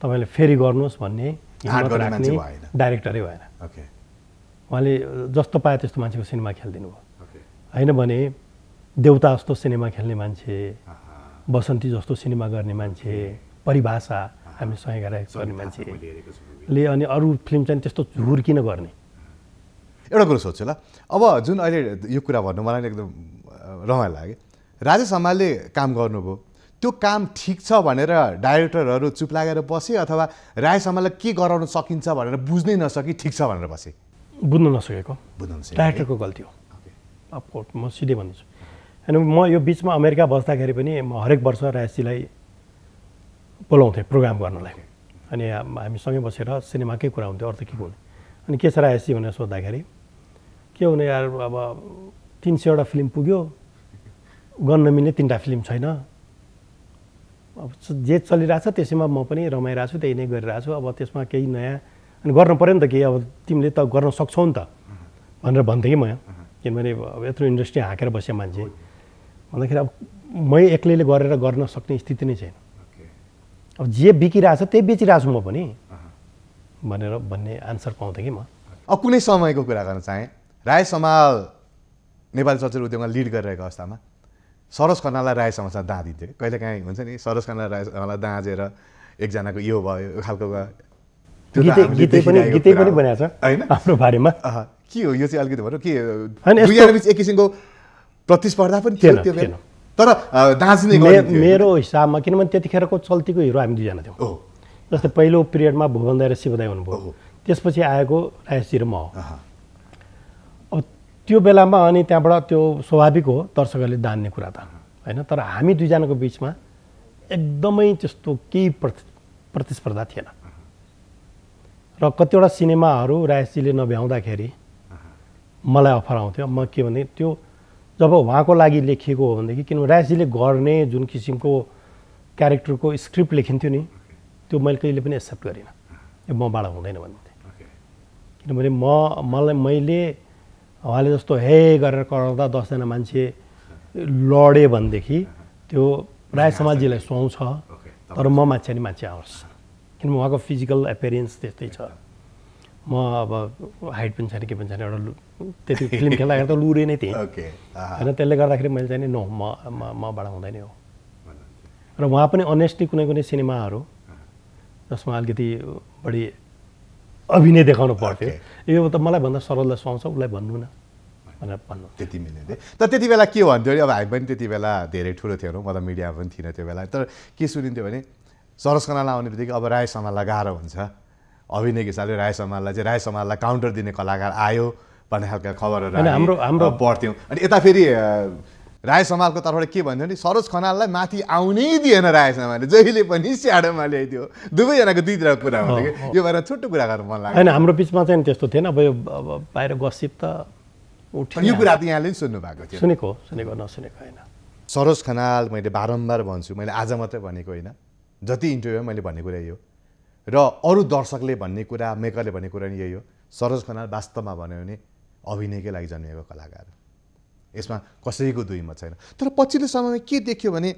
तपाईँले फेरि गर्नुहोस् भन्ने राख्ने डाइरेक्टरै भएन उहाँले जस्तो पायो त्यस्तो मान्छेको सिनेमा खेलिदिनु भयो होइन भने देउता जस्तो सिनेमा खेल्ने मान्छे बसन्ती जस्तो सिनेमा गर्ने मान्छे परिभाषा हामी सहीँगारा गर्ने मान्छे ले अनि अरू फिल्म चाहिँ त्यस्तो झुर किन गर्ने एउटा कुरो सोध्छु ल अब जुन अहिले यो कुरा भन्नु मलाई एकदम रमाइलो लाग्यो राजेश हमालले काम गर्नुभयो त्यो काम ठिक छ भनेर डाइरेक्टरहरू चुप लागेर बसे अथवा राजेश हमाललाई के गराउन सकिन्छ भनेर बुझ्नै नसकी ठिक छ भनेर बसे बुझ्नु नसकेको बुझ्न नसकेको डाइरेक्टरको गल्ती हो अफको म सिधै भन्दैछु होइन म यो बिचमा अमेरिका बस्दाखेरि पनि म हरेक वर्ष राजेशजीलाई बोलाउँथेँ प्रोग्राम गर्नलाई अनि हामी सँगै बसेर सिनेमाकै कुरा हुन्थ्यो अर्थ के को अनि के छ रायसी भनेर सोद्धाखेरि के हुने यार अब तिन सयवटा फिल्म पुग्यो गर्न मिल्ने तिनवटा फिल्म छैन अब जे चलिरहेको छ त्यसैमा म पनि रमाइरहेको छु त्यही नै गरिरहेको छु अब त्यसमा केही नयाँ अनि गर्नु पऱ्यो नि त केही अब तिमीले त गर्न सक्छौ नि त भनेर भन्थेँ कि म किनभने अब यत्रो इन्डस्ट्री हाँकेर बसेँ मान्छे भन्दाखेरि अब मै एक्लैले गरेर गर्न सक्ने स्थिति नै छैन अब जे बिकिरहेछ त्यही बेचिरहेको छु म पनि भनेर भन्ने आन्सर पाउँथेँ कि म अब कुनै समयको कुरा गर्न चाहेँ राय समाल नेपाली चलचित्र उद्योगमा लिड गरिरहेको अवस्थामा सरोज खनाललाई राय दाँ दिन्थ्यो कि काहीँ हुन्छ नि सरोज खनालाई राय समाललाई दाँजेर एकजनाको यो भयो यो खालको आफ्नो बारेमा के हो यो चाहिँ अलिकति भनौँ के एक किसिमको प्रतिस्पर्धा पनि थियो त्यो तर दाजुले मेरो हिसाबमा किनभने त्यतिखेरको चल्तीको हिरो हामी दुईजना थियौँ जस्तै पहिलो पिरियडमा भुवन दाई र शिवदाई हुनुभयो त्यसपछि आएको रायसी र म अब त्यो बेलामा अनि त्यहाँबाट त्यो स्वाभाविक हो दर्शकहरूले दान्ने कुरा त होइन तर हामी दुईजनाको बिचमा एकदमै त्यस्तो केही प्रति प्रतिस्पर्धा थिएन र कतिवटा सिनेमाहरू रायसीले नभ्याउँदाखेरि मलाई अफर आउँथ्यो म के भने त्यो जब उहाँको लागि लेखिएको हो भनेदेखि किनभने राजीले गर्ने जुन किसिमको क्यारेक्टरको स्क्रिप्ट लेखिन्थ्यो नि त्यो मैले कहिले पनि एक्सेप्ट गरिनँ यो मबाट हुँदैन भन्थेँ किनभने म मलाई मैले उहाँले जस्तो हे गरेर कराउँदा दसजना मान्छे लडेँ भनेदेखि त्यो प्राय समाजजीलाई सुहाउँछ तर म मान्छे नि मान्छे आओस् किनभने उहाँको फिजिकल एपियरेन्स त्यस्तै छ म अब हाइट पनि छैन के पनि छैन एउटा त्यति फिल्म खेल्दाखेरि त लुरे नै थिएँ होइन त्यसले गर्दाखेरि मैले चाहिँ नो म मबाट हुँदैन हो र उहाँ पनि अनेस्टली कुनै कुनै सिनेमाहरू जसमा अलिकति बढी अभिनय देखाउनु पर्थ्यो यो त मलाई भन्दा सरललाई सुहाउँछ उसलाई भन्नु न भनेर भन्नु त्यति मिल्ने तर त्यति बेला के भन्थ्यो अरे अब हामी पनि त्यति बेला धेरै ठुलो थिएनौँ म त मिडियामा पनि थिइनँ त्यो बेला तर के सुनिन्थ्यो भने सरस कनाल आउने बित्तिकै अब राय समाजलाई गाह्रो हुन्छ अभिनय हिसाबले राय समाललाई चाहिँ राय समाललाई काउन्टर दिने कलाकार आयो भन्ने खालका खबरहरू हाम्रो हाम्रो पढ्थ्यौँ अनि यता फेरि राय समालको तर्फबाट के भन्थ्यो भने सरोज खनाललाई माथि आउनै दिएन राय समालले जहिले पनि स्याडोमा ल्याइदियो दुवैजनाको दुई दुईवटा कुरा हुन्थ्यो कि यो भएर छुट्टो कुरा गर्नु मन लाग्यो होइन हाम्रो बिचमा चाहिँ त्यस्तो थिएन अब यो बाहिर गसिप त उठ्यो यो कुरा त यहाँले सुन्नु भएको थियो सुनेको सुनेको नसुनेको होइन सरोज खनाल मैले बारम्बार भन्छु मैले आज मात्रै भनेको होइन जति इन्टरभ्यूमा मैले भन्ने कुरा यही हो र अरू दर्शकले भन्ने कुरा मेकरले भन्ने कुरा नि यही हो सरोज खनाल वास्तवमा भन्यो भने अभिनयकै लागि जन्मिएको कलाकार यसमा कसैको दुई मत छैन तर पछिल्लो समयमा के देखियो भने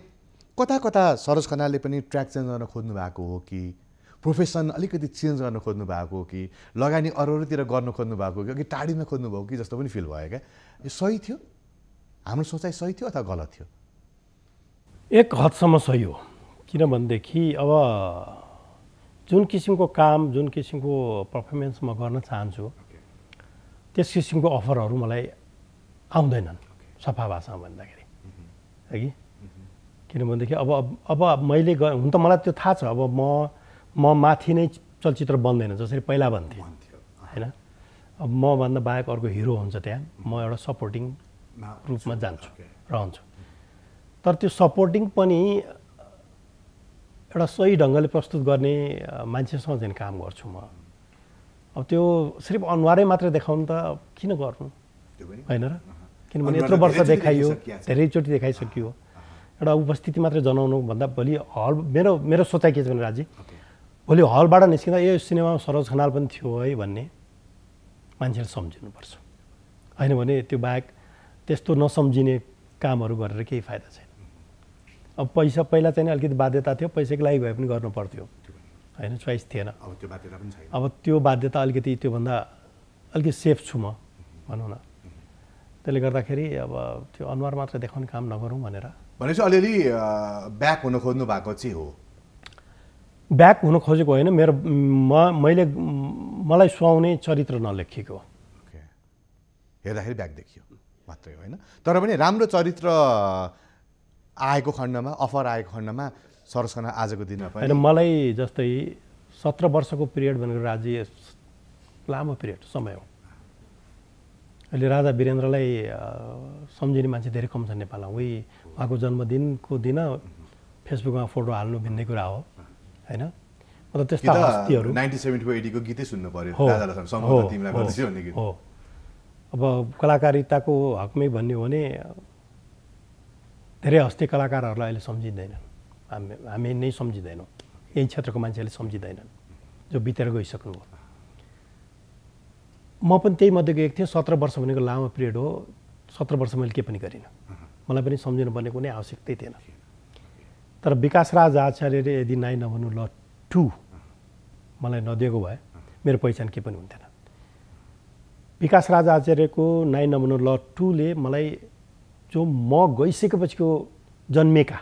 कता कता सरोज खनालले पनि ट्र्याक चेन्ज गर्न खोज्नु भएको हो कि प्रोफेसन अलिकति चेन्ज गर्न खोज्नु भएको हो कि लगानी अरू अरूतिर गर्न खोज्नु भएको हो कि टाढीमा खोज्नु भएको कि जस्तो पनि फिल भयो क्या यो सही थियो हाम्रो सोचाइ सही थियो अथवा गलत थियो एक हदसम्म सही हो किनभनेदेखि अब जुन किसिमको काम जुन किसिमको पर्फर्मेन्स म गर्न चाहन्छु त्यस किसिमको अफरहरू मलाई आउँदैनन् सफा भाषामा भन्दाखेरि mm-hmm. है कि mm-hmm. किनभनेदेखि अब अब मैले ग हुन त मलाई त्यो थाहा छ अब म म माथि नै चलचित्र बन्दैन जसरी पहिला भन्थेँ होइन अब म भन्दा बाहेक अर्को हिरो हुन्छ त्यहाँ mm-hmm. म एउटा सपोर्टिङ रूपमा जान्छु रहन्छु तर त्यो सपोर्टिङ पनि एउटा सही ढङ्गले प्रस्तुत गर्ने मान्छेसँग चाहिँ काम गर्छु म अब त्यो सिर्फ अनुहारै मात्रै देखाउनु त किन गर्नु होइन र किनभने यत्रो वर्ष देखाइयो धेरैचोटि देखाइसकियो एउटा उपस्थिति मात्रै जनाउनु भन्दा भोलि हल मेरो मेरो सोचाइ के छ भने राजी भोलि हलबाट निस्किँदा यो सिनेमामा सरोज खनाल पनि थियो है भन्ने मान्छेले सम्झिनुपर्छ होइन भने त्यो बाहेक त्यस्तो नसम्झिने कामहरू गरेर केही फाइदा छैन अब पैसा पहिला चाहिँ अलिकति बाध्यता थियो पैसाको लागि भए पनि गर्नु पर्थ्यो होइन चोइस थिएन अब त्यो बाध्यता पनि छैन अब त्यो बाध्यता अलिकति त्योभन्दा अलिकति सेफ छु म भनौँ न त्यसले गर्दाखेरि अब त्यो अनुहार मात्र देखाउने काम नगरौँ भनेर भनेपछि अलिअलि ब्याक हुन खोज्नु भएको चाहिँ हो ब्याक हुन खोजेको होइन मेरो म मैले मलाई सुहाउने चरित्र नलेखिएको हेर्दाखेरि ब्याक देखियो मात्रै होइन तर पनि राम्रो चरित्र आएको खण्डमा अफर आएको खण्डमा सरसना आजको दिनमा होइन मलाई जस्तै सत्र वर्षको पिरियड भनेको राज्य लामो पिरियड समय हो अहिले राजा वीरेन्द्रलाई सम्झिने मान्छे धेरै कम छन् नेपालमा उही उहाँको जन्मदिनको दिन फेसबुकमा फोटो हाल्नु भिन्नै कुरा हो होइन मतलब त्यस्ता हस्तीहरू गीतै सुन्नु पर्यो हो अब कलाकारिताको हकमै भन्ने हो भने धेरै हस्ती कलाकारहरूलाई अहिले सम्झिँदैनन् हामी हामी नै सम्झिँदैनौँ यही क्षेत्रको मान्छेहरूले सम्झिँदैनन् जो बितेर गइसक्नु हो म पनि त्यही मध्ये गएको थिएँ सत्र वर्ष भनेको लामो पिरियड हो सत्र वर्ष मैले के पनि गरिनँ मलाई पनि पर्ने कुनै आवश्यकतै थिएन तर विकास राज आचार्यले यदि नाइ नभनु ल टु मलाई नदिएको भए मेरो पहिचान के पनि हुन्थेन विकास राज आचार्यको नाइ नभनु ल टूले मलाई जो म गइसकेपछिको जन्मेका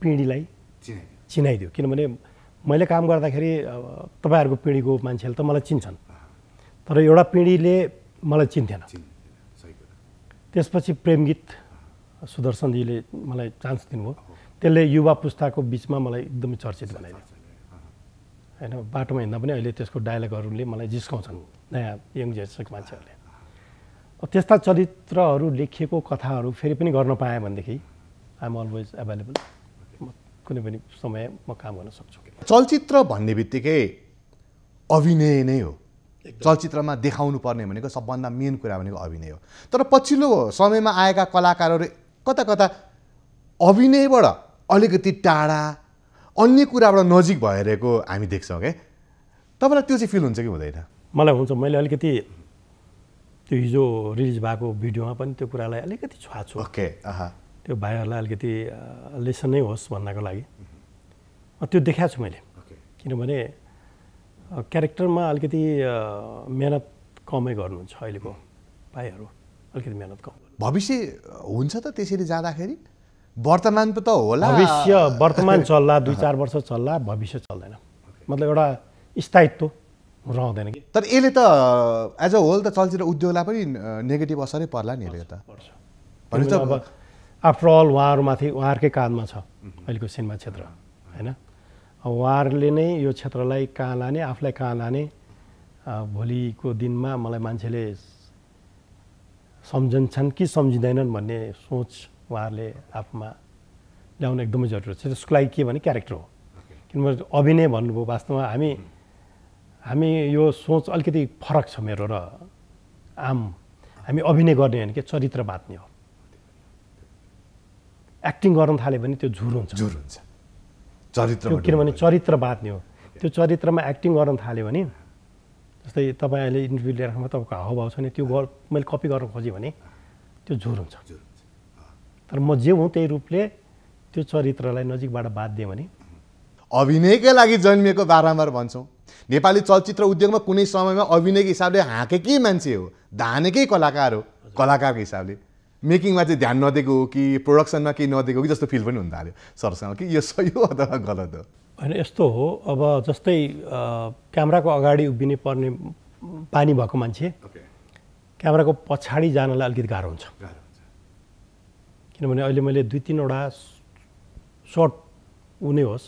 पिँढीलाई चिनाइदियो किनभने मैले काम गर्दाखेरि तपाईँहरूको पिँढीको मान्छेले त मलाई चिन्छन् तर एउटा पिँढीले मलाई चिन्थेन त्यसपछि प्रेम गीत सुदर्शनजीले मलाई चान्स दिनुभयो त्यसले युवा पुस्ताको बिचमा मलाई एकदमै चर्चित बनाइदियो होइन बाटोमा हिँड्दा पनि अहिले त्यसको डायलगहरूले मलाई जिस्काउँछन् नयाँ यङ जेनेरेसनको मान्छेहरूले त्यस्ता चरित्रहरू लेखिएको कथाहरू फेरि पनि गर्न पाएँ भनेदेखि आइएम अलवेज एभाइलेबल कुनै पनि समय म काम गर्न सक्छु चलचित्र भन्ने बित्तिकै अभिनय नै हो चलचित्रमा देखाउनु पर्ने भनेको सबभन्दा मेन कुरा भनेको अभिनय हो तर पछिल्लो समयमा आएका कलाकारहरू कता कता अभिनयबाट अलिकति टाढा अन्य कुराबाट नजिक भइरहेको हामी देख्छौँ क्या तपाईँलाई त्यो चाहिँ फिल हुन्छ कि हुँदैन मलाई हुन्छ मैले अलिकति त्यो हिजो रिलिज भएको भिडियोमा पनि त्यो कुरालाई अलिकति छुवाछु ओके okay, त्यो भाइहरूलाई अलिकति लेसन नै होस् भन्नको लागि त्यो देखाएको छु मैले किनभने क्यारेक्टरमा अलिकति मेहनत कमै गर्नुहुन्छ अहिलेको mm. भाइहरू अलिकति मेहनत कम भविष्य हुन्छ त त्यसरी जाँदाखेरि वर्तमान त होला भविष्य वर्तमान चल्ला दुई चार वर्ष चल्ला भविष्य चल्दैन मतलब एउटा स्थायित्व रहँदैन कि तर यसले त एज अ होल त चलचित्र उद्योगलाई पनि नेगेटिभ असरै पर्ला नि यसले त आफ्टर अल उहाँहरूमाथि उहाँहरूकै काँधमा छ अहिलेको सिनेमा क्षेत्र होइन उहाँहरूले नै यो क्षेत्रलाई कहाँ लाने आफूलाई कहाँ लाने भोलिको दिनमा मलाई मान्छेले सम्झन्छन् कि सम्झिँदैनन् भन्ने सोच उहाँहरूले आफूमा ल्याउन एकदमै जरुरी छ त्यसको लागि के भने क्यारेक्टर हो किनभने अभिनय भन्नुभयो वास्तवमा हामी हामी यो सोच अलिकति फरक छ मेरो र आम हामी अभिनय गर्ने होइन कि चरित्र बाँच्ने हो एक्टिङ गर्न थाल्यो भने त्यो झुर हुन्छ झुर हुन्छ चरित्र किनभने चरित्र बाँध्ने हो त्यो चरित्रमा एक्टिङ गर्न थाल्यो भने जस्तै तपाईँ अहिले इन्टरभ्यू लिएर तपाईँको हावभाव छ नि त्यो मैले कपी गर्न खोजेँ भने त्यो झुर हुन्छ तर म जे हुँ त्यही रूपले त्यो चरित्रलाई नजिकबाट बाँधिदिएँ भने अभिनयकै लागि जन्मिएको बारम्बार भन्छौँ नेपाली चलचित्र उद्योगमा कुनै समयमा अभिनयको हिसाबले हाँकेकै मान्छे हो धानेकै कलाकार हो कलाकारको हिसाबले मेकिङमा चाहिँ ध्यान नदिएको हो कि प्रोडक्सनमा केही नदिएको हो कि जस्तो फिल पनि हुन थाल्यो सरसँग कि यो सही हो अथवा गलत हो होइन यस्तो हो अब जस्तै क्यामेराको अगाडि उभिनु पर्ने पानी भएको मान्छे क्यामराको क्यामेराको पछाडि जानलाई अलिकति गाह्रो हुन्छ किनभने अहिले मैले दुई तिनवटा सर्ट ऊ नै होस्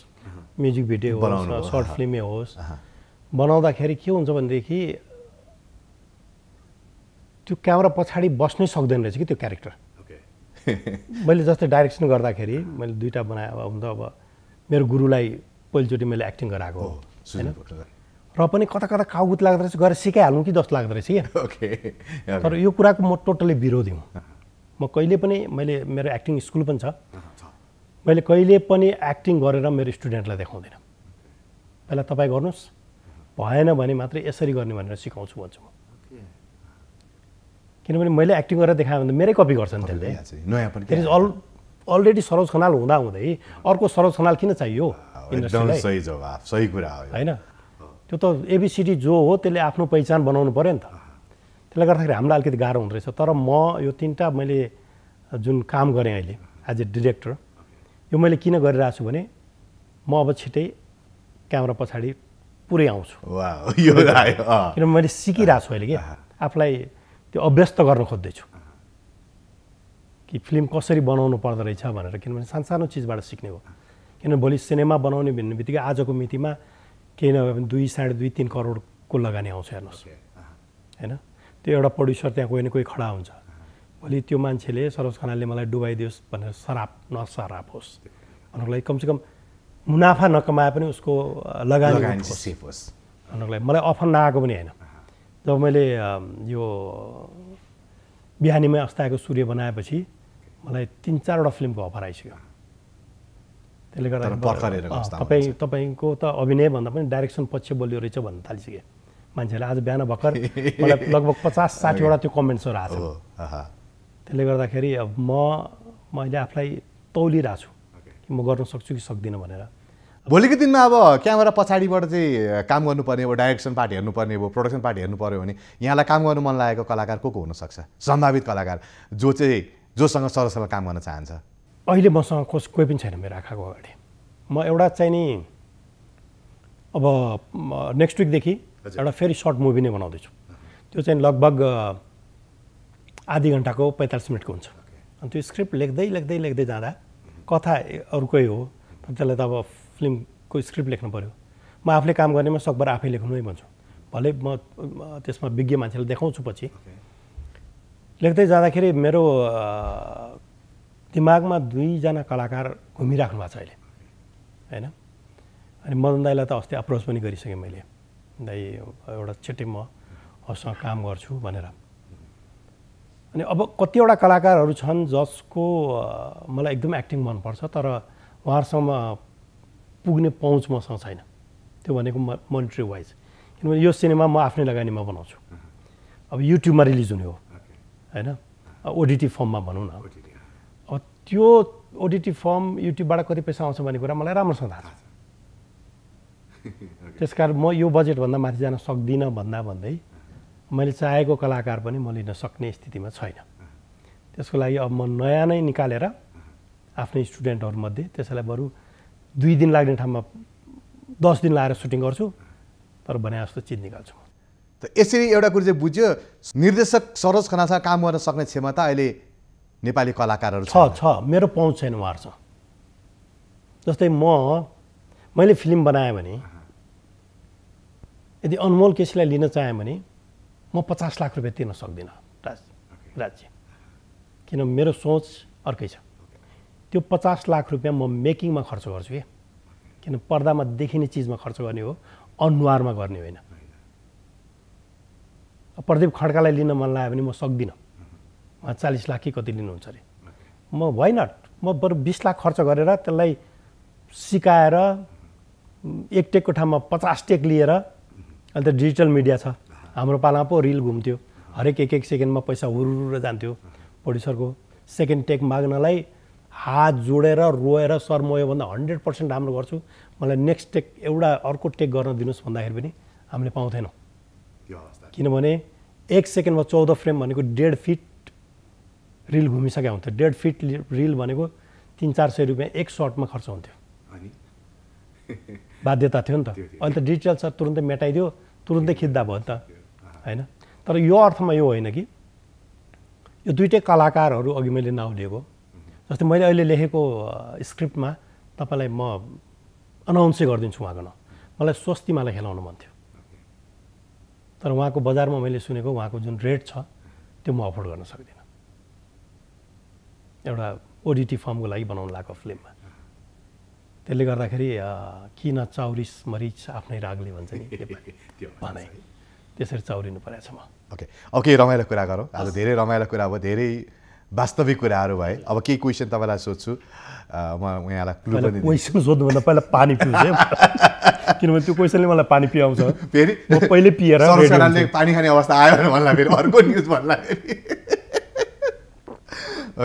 म्युजिक भिडियो होस् सर्ट फिल्मै होस् बनाउँदाखेरि के हुन्छ भनेदेखि त्यो क्यामेरा पछाडि बस्नै सक्दैन रहेछ कि त्यो क्यारेक्टर (laughs) मैले जस्तै डाइरेक्सन गर्दाखेरि मैले दुइटा बनाएँ अब हुन अब मेरो गुरुलाई पहिलोचोटि मैले एक्टिङ गराएको हो होइन र पनि कता कता काउगुत लाग्दो रहेछ गएर सिकाइहाल्नु कि जस्तो लाग्दो रहेछ क्या तर यो कुराको म टोटल्ली विरोधी हुँ म कहिले पनि मैले मेरो एक्टिङ स्कुल पनि छ मैले कहिले पनि एक्टिङ गरेर मेरो स्टुडेन्टलाई देखाउँदिनँ पहिला तपाईँ गर्नुहोस् भएन भने मात्रै यसरी गर्ने भनेर सिकाउँछु भन्छु म किनभने मैले एक्टिङ गरेर देखाएँ भने मेरै कपी गर्छन् त्यसले नयाँ पनि is all already Saroj Khanal हुँदा हुँदै अर्को सरोज खनाल किन चाहियो सही जवाफ सही कुरा हो होइन त्यो त एबिसिडी जो हो त्यसले आफ्नो पहिचान बनाउनु पऱ्यो नि त त्यसले गर्दाखेरि हामीलाई अलिकति गाह्रो हुँदो रहेछ तर म यो तिनवटा मैले जुन काम गरेँ अहिले एज ए डिरेक्टर यो मैले किन गरिरहेको छु भने म अब छिटै क्यामेरा पछाडि पुरै आउँछु किनभने मैले सिकिरहेको छु अहिले कि आफूलाई त्यो अभ्यस्त गर्न खोज्दैछु कि फिल्म कसरी बनाउनु पर्दो रहेछ भनेर किनभने सानसानो चिजबाट सिक्ने हो किनभने भोलि सिनेमा बनाउने भन्ने बित्तिकै आजको मितिमा केही नभए पनि दुई साढे दुई तिन करोडको लगानी आउँछ हेर्नुहोस् होइन त्यो एउटा प्रड्युसर त्यहाँ कोही न कोही खडा हुन्छ भोलि त्यो मान्छेले सरोज खनालले मलाई डुबाइदियोस् भनेर सराप नसराप होस् भन्नुको लागि कमसेकम मुनाफा नकमाए पनि उसको लगानी सेफ होस् भन्नुको लागि मलाई अफर नआएको पनि होइन जब मैले यो बिहानीमै अस्ताएको सूर्य बनाएपछि मलाई तिन चारवटा फिल्मको अफर आइसक्यो त्यसले गर्दा तपाईँ तपाईँको त अभिनय भन्दा पनि डाइरेक्सन पक्ष बलियो रहेछ भन्न थालिसकेँ मान्छेहरूले आज बिहान भर्खर (laughs) मलाई लगभग पचास साठीवटा त्यो कमेन्ट्सहरू आएको त्यसले गर्दाखेरि अब म मैले आफूलाई तौलिरहेको छु कि म गर्न सक्छु कि सक्दिनँ भनेर भोलिको दिनमा अब क्यामेरा पछाडिबाट चाहिँ काम गर्नुपर्ने अब डाइरेक्सन पार्ट हेर्नुपर्ने अब प्रोडक्सन पार्ट हेर्नु पऱ्यो भने यहाँलाई काम गर्नु मन लागेको कलाकार को को हुनसक्छ सम्भावित कलाकार जो चाहिँ जोसँग सरसँग काम गर्न चाहन्छ अहिले मसँग कोस कोही पनि छैन मेरो आँखाको अगाडि म एउटा चाहिँ नि अब नेक्स्ट विकदेखि एउटा फेरि सर्ट मुभी नै बनाउँदैछु त्यो चाहिँ लगभग आधी घन्टाको पैँतालिस मिनटको हुन्छ अनि त्यो स्क्रिप्ट लेख्दै लेख्दै लेख्दै जाँदा कथा अरूकै हो त्यसलाई त अब फिल्मको स्क्रिप्ट लेख्नु पऱ्यो म आफूले काम गर्नेमा सकभर आफै लेख्नु नै भन्छु भले म त्यसमा विज्ञ मान्छेलाई देखाउँछु पछि लेख्दै जाँदाखेरि मेरो दिमागमा दुईजना कलाकार घुमिराख्नु भएको छ अहिले होइन अनि मदन दाईलाई त अस्ति अप्रोच पनि गरिसकेँ मैले दाई एउटा छिट्टै म उसँग काम गर्छु भनेर अनि अब कतिवटा कलाकारहरू छन् जसको मलाई एकदम एक्टिङ मनपर्छ तर उहाँहरूसँग पुग्ने पहुँच मसँग छैन त्यो भनेको म मोनिट्री वाइज किनभने यो सिनेमा म आफ्नै लगानीमा बनाउँछु अब युट्युबमा रिलिज हुने हो होइन ओडिटी फर्ममा भनौँ न अब त्यो ओडिटी फर्म युट्युबबाट कति पैसा आउँछ भन्ने कुरा मलाई राम्रोसँग थाहा छ त्यस कारण म यो बजेटभन्दा माथि जान सक्दिनँ भन्दा भन्दै मैले चाहेको कलाकार पनि म लिन सक्ने स्थितिमा छैन त्यसको लागि अब म नयाँ नै निकालेर आफ्नै स्टुडेन्टहरूमध्ये त्यसैलाई बरु दुई दिन लाग्ने ठाउँमा दस दिन लगाएर सुटिङ गर्छु तर भने जस्तो चिज निकाल्छु त यसरी एउटा कुरो चाहिँ बुझ्यो निर्देशक सरोज खनासँग काम गर्न सक्ने क्षमता अहिले नेपाली कलाकारहरू छ छ मेरो पहुँच छैन उहाँहरूसँग जस्तै म मैले फिल्म बनाएँ भने यदि अनमोल केसीलाई लिन चाहेँ भने म पचास लाख रुपियाँ तिर्न सक्दिनँ राज्य राज्य किन मेरो सोच अर्कै छ त्यो पचास लाख रुपियाँ म मेकिङमा खर्च गर्छु कि किन पर्दामा देखिने चिजमा खर्च गर्ने हो अनुहारमा गर्ने होइन प्रदीप खड्कालाई लिन मन लाग्यो भने म सक्दिनँ उहाँ चालिस लाख कि कति लिनुहुन्छ अरे म भएन म बरु बिस लाख खर्च गरेर त्यसलाई सिकाएर एक टेकको ठाउँमा पचास टेक लिएर अहिले त डिजिटल मिडिया छ हाम्रो पालामा पो रिल घुम्थ्यो हरेक एक एक सेकेन्डमा पैसा हुरुर जान्थ्यो प्रड्युसरको सेकेन्ड टेक माग्नलाई हात जोडेर रोएर सर म योभन्दा हन्ड्रेड पर्सेन्ट राम्रो गर्छु मलाई नेक्स्ट टेक एउटा अर्को टेक गर्न दिनुहोस् भन्दाखेरि पनि हामीले पाउँथेनौँ किनभने एक सेकेन्डमा चौध फ्रेम भनेको डेढ फिट रिल घुमिसक्यो हुन्थ्यो डेढ फिट रिल भनेको तिन चार सय रुपियाँ एक सर्टमा खर्च हुन्थ्यो (laughs) बाध्यता थियो नि त अहिले त डिजिटल सर तुरुन्तै मेटाइदियो तुरुन्तै खिच्दा भयो नि त होइन तर यो अर्थमा यो होइन कि यो दुइटै कलाकारहरू अघि मैले नाउँ लिएको जस्तै मैले अहिले लेखेको स्क्रिप्टमा तपाईँलाई म अनाउन्सै गरिदिन्छु उहाँको न मलाई स्वस्तिमालाई खेलाउनु मन थियो तर उहाँको बजारमा मैले सुनेको उहाँको जुन रेट छ त्यो म अफोर्ड गर्न सक्दिनँ एउटा ओडिटी फर्मको लागि बनाउनु लागेको फिल्ममा त्यसले गर्दाखेरि किन चाउरिस मरिच आफ्नै रागले भन्छ नि (laughs) भनाइ त्यसरी चाउरिनु परेको छ म ओके ओके रमाइलो कुरा गरौँ आज धेरै रमाइलो कुरा अब धेरै वास्तविक कुराहरू भए अब केही क्वेसन तपाईँलाई सोध्छु म उहाँलाई क्लु पनि क्वेसन सोध्नुभन्दा पहिला पानी पिउँछ (laughs) किनभने त्यो क्वेसनले मलाई पानी पियाउँछ फेरि पहिले पिएर पानी खाने अवस्था आयो भने भन्ला फेरि अर्को न्युज भन्ला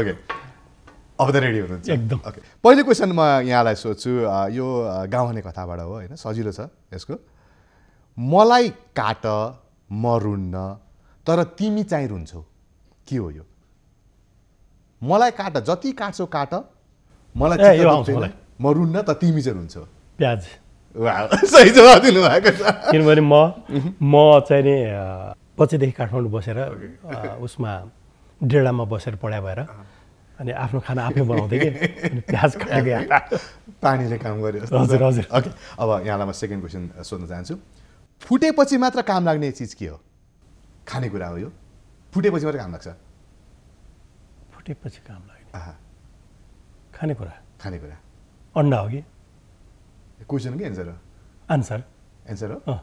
ओके (laughs) अब त रेडी हुनुहुन्छ एकदम ओके पहिलो क्वेसन म यहाँलाई सोध्छु यो गाउने कथाबाट हो होइन सजिलो छ यसको मलाई काट म रुन्न तर तिमी चाहिँ रुन्छौ के हो यो मलाई काट जति काट्छौ काट मलाई म रुन्न त तिमी चाहिँ रुन्छौ प्याज सही जवाब दिनुभएको छ किनभने म म चाहिँ नि पछिदेखि काठमाडौँ बसेर उसमा डेडामा बसेर पढाइ भएर अनि आफ्नो खाना आफै बनाउँथेँ कि प्याज पानीले काम गर्यो हजुर हजुर ओके अब यहाँलाई म सेकेन्ड क्वेसन सोध्न चाहन्छु फुटेपछि मात्र काम लाग्ने चिज के हो खानेकुरा हो यो फुटेपछि मात्र काम लाग्छ फुटेपछि काम लाग्ने खानेकुरा खानेकुरा अन्डा हो कि क्वेसन कि एन्सर हो आन्सर एन्सर हो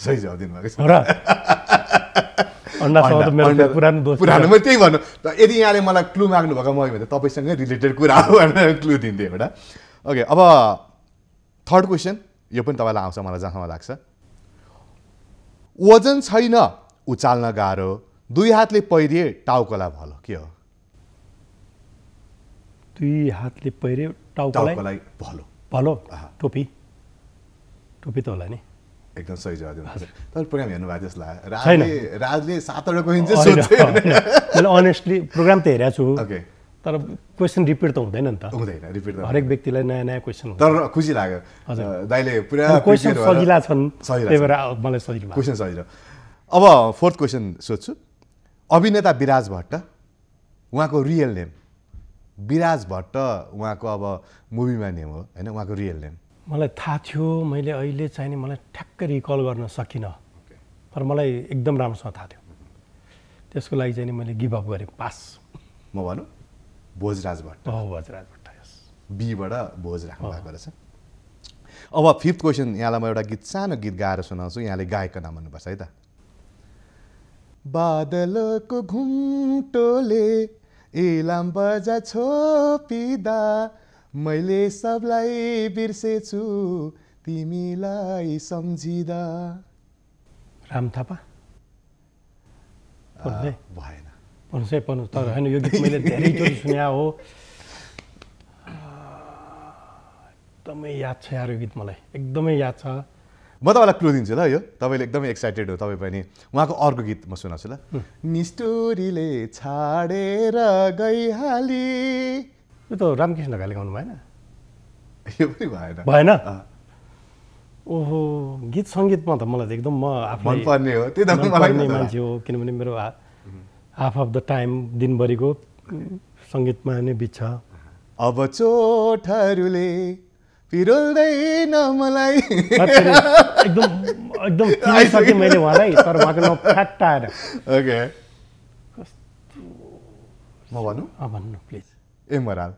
सही जवाब दिनुभएको छ र अन्डासँग त पुरानो त्यही भन्नु यदि यहाँले मलाई क्लु माग्नु भएको म भने तपाईँसँगै रिलेटेड कुरा हो भनेर क्लु दिन्थेँ एउटा ओके अब थर्ड क्वेसन यो पनि तपाईँलाई आउँछ मलाई जहाँसम्म लाग्छ वजन छैन उचाल्न गाह्रो दुई हातले पहिरिए टाउकोलाई भलो के हो दुई हातले पहिरे टाउकोलाई भलो भलो टोपी टोपी त होला नि एकदम सही जवाब दिनु तर प्रोग्राम हेर्नु भएको जस्तो लाग्यो राजले सातवटा (laughs) मैले अनेस्टली प्रोग्राम त हेरेको छु तर क्वेसन रिपिट त हुँदैन नि त हुँदैन रिपिट हरेक व्यक्तिलाई नयाँ नयाँ क्वेसन तर खुसी लाग्यो दाइले पुरा क्वेसन सजिला छन् त्यही भएर मलाई सजिलो क्वेसन सजिलो अब फोर्थ क्वेसन सोध्छु अभिनेता विराज भट्ट उहाँको रियल नेम विराज भट्ट उहाँको अब मुभीमा नेम हो होइन उहाँको रियल नेम मलाई थाहा थियो मैले अहिले चाहिँ नि मलाई ठ्याक्कै रिकल गर्न सकिनँ तर मलाई एकदम राम्रोसँग थाहा थियो त्यसको लागि चाहिँ नि मैले अप गरेँ पास म भनौँ भोजराज भट्ट हो भोजराज भट्ट बीबाट भोज राख्नु भएको रहेछ अब फिफ्थ क्वेसन यहाँलाई म एउटा गीत सानो गीत गाएर सुनाउँछु यहाँले गाएको नाम भन्नुपर्छ है त बादलको घुम्टोले इलाम बजा छोपिँदा मैले सबलाई बिर्सेछु तिमीलाई सम्झिँदा राम थापा भएन पन्सै पन्स तर होइन यो गीत मैले धेरैचोटि सुने हो एकदमै याद छ यार यो गीत मलाई एकदमै याद छ म तपाईँलाई क्लो दिन्छु ल यो तपाईँले एकदमै एक्साइटेड हो तपाईँ पनि उहाँको अर्को गीत म सुनाउँछु ल निष्ठुरीले छाडेर गइहाली यो त रामकृष्ण घाले गाउनु भएन (laughs) यो पनि भएन भएन ओहो गीत सङ्गीतमा त मलाई त एकदम म मनपर्ने हो त्यो त मनपर्ने मान्छे हो किनभने मेरो हाफ अफ द टाइम दिनभरिको सङ्गीतमा नै बित्छ अब चोटहरूले न मलाई एकदम एकदम (laughs) किनिसकेँ मैले उहाँलाई तर उहाँको नाउँ फ्याट आएर ओके कस्तो म भनौँ भन्नु प्लिज ए मराल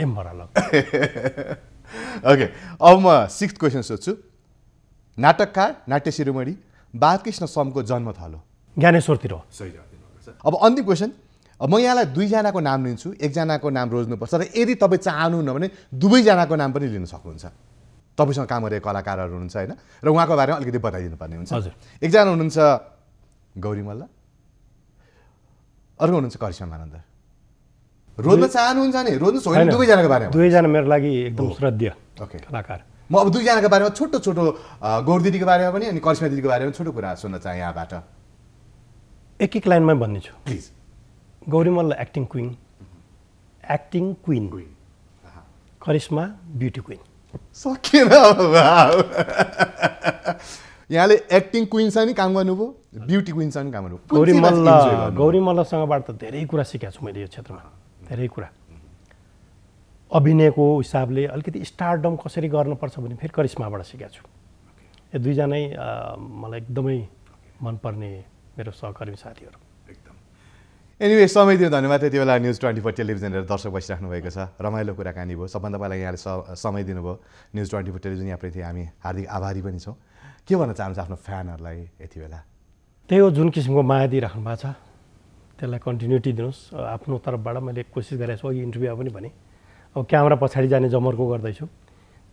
ए मराल (laughs) ओके अब म सिक्स्थ क्वेसन सोध्छु नाटककार नाट्य शिरोमणि बालकृष्ण समको जन्म थालो ज्ञानेश्वरतिर अब अन्तिम क्वेसन अब म यहाँलाई दुईजनाको नाम लिन्छु एकजनाको नाम रोज्नुपर्छ र यदि तपाईँ चाहनुहुन्न भने दुवैजनाको नाम पनि लिन सक्नुहुन्छ तपाईँसँग काम गरेको कलाकारहरू हुनुहुन्छ होइन र उहाँको बारेमा अलिकति बताइदिनुपर्ने हुन्छ हजुर एकजना हुनुहुन्छ गौरी मल्ल अर्को हुनुहुन्छ करिश्मा मानन्द रोज्न चाहनुहुन्छ नि रोज्नुहोस् होइन दुवैजनाको बारेमा दुवैजना मेरो लागि एकदम श्रद्ध ओके कलाकार म अब दुईजनाको बारेमा छोटो छोटो गौर दिदीको बारेमा पनि अनि करिश्मा दिदीको बारेमा छोटो कुरा सुन्न चाहेँ यहाँबाट एक एक लाइनमै भन्ने छु please Gauri Malla acting queen acting queen Karishma beauty queen सकेन यहाँले एक्टिङ क्विनसँग नि काम गर्नुभयो ब्युटी क्विनसँग नि काम गर्नुभयो गौरी मल्ल गौरी मल्लसँगबाट त धेरै कुरा सिकेको छु मैले यो क्षेत्रमा धेरै कुरा अभिनयको हिसाबले अलिकति स्टारडम कसरी गर्नुपर्छ भने फेरि करिश्माबाट सिकेको छु यो दुईजनै मलाई एकदमै मनपर्ने मेरो सहकर्मी साथीहरू एनिवे समय दिनु धन्यवाद त्यति बेला न्युज ट्वेन्टी फोर टेलिभिजन हेरेर दर्शक बसिराख्नु भएको छ रमाइलो कुराकानी भयो सबभन्दा पहिला यहाँले स समय दिनुभयो न्युज ट्वेन्टी फोर टेलिभिजन यहाँप्रति हामी हार्दिक आभारी पनि छौँ के भन्न चाहन्छ आफ्नो फ्यानहरूलाई यति बेला त्यही हो जुन किसिमको माया दिइराख्नु भएको छ त्यसलाई कन्टिन्युटी दिनुहोस् आफ्नो तर्फबाट मैले कोसिस गरेको छु अघि इन्टरभ्यूमा पनि भनेँ अब क्यामेरा पछाडि जाने जमर्को गर्दैछु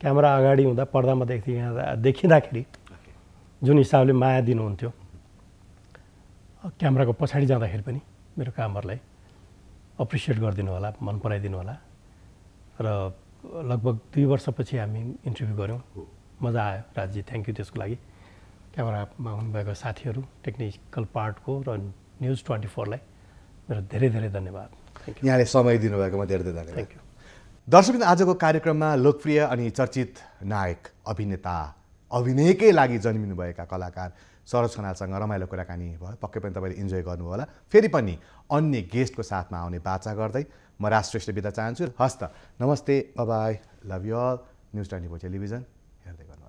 क्यामेरा अगाडि हुँदा पर्दामा देखि देखिँदाखेरि जुन हिसाबले माया दिनुहुन्थ्यो क्यामेराको पछाडि जाँदाखेरि पनि मेरो कामहरूलाई अप्रिसिएट गरिदिनु होला मन पराइदिनु होला र लगभग दुई वर्षपछि हामी इन्टरभ्यू गऱ्यौँ मजा आयो राजी थ्याङ्क यू त्यसको लागि क्यामेरामा हुनुभएको साथीहरू टेक्निकल पार्टको र न्युज ट्वेन्टी फोरलाई मेरो धेरै धेरै धन्यवाद यहाँले समय दिनुभएकोमा धेरै धेरै धन्यवाद यू दर्शक आजको कार्यक्रममा लोकप्रिय अनि चर्चित नायक अभिनेता अभिनयकै लागि जन्मिनुभएका कलाकार सरोज खनालसँग रमाइलो कुराकानी भयो पक्कै पनि तपाईँले इन्जोय गर्नुभयो होला फेरि पनि अन्य गेस्टको साथमा आउने बाचा गर्दै म श्रेष्ठ बिदा चाहन्छु हस्त नमस्ते bye bye love you all news twenty four television हेर्दै गर्नु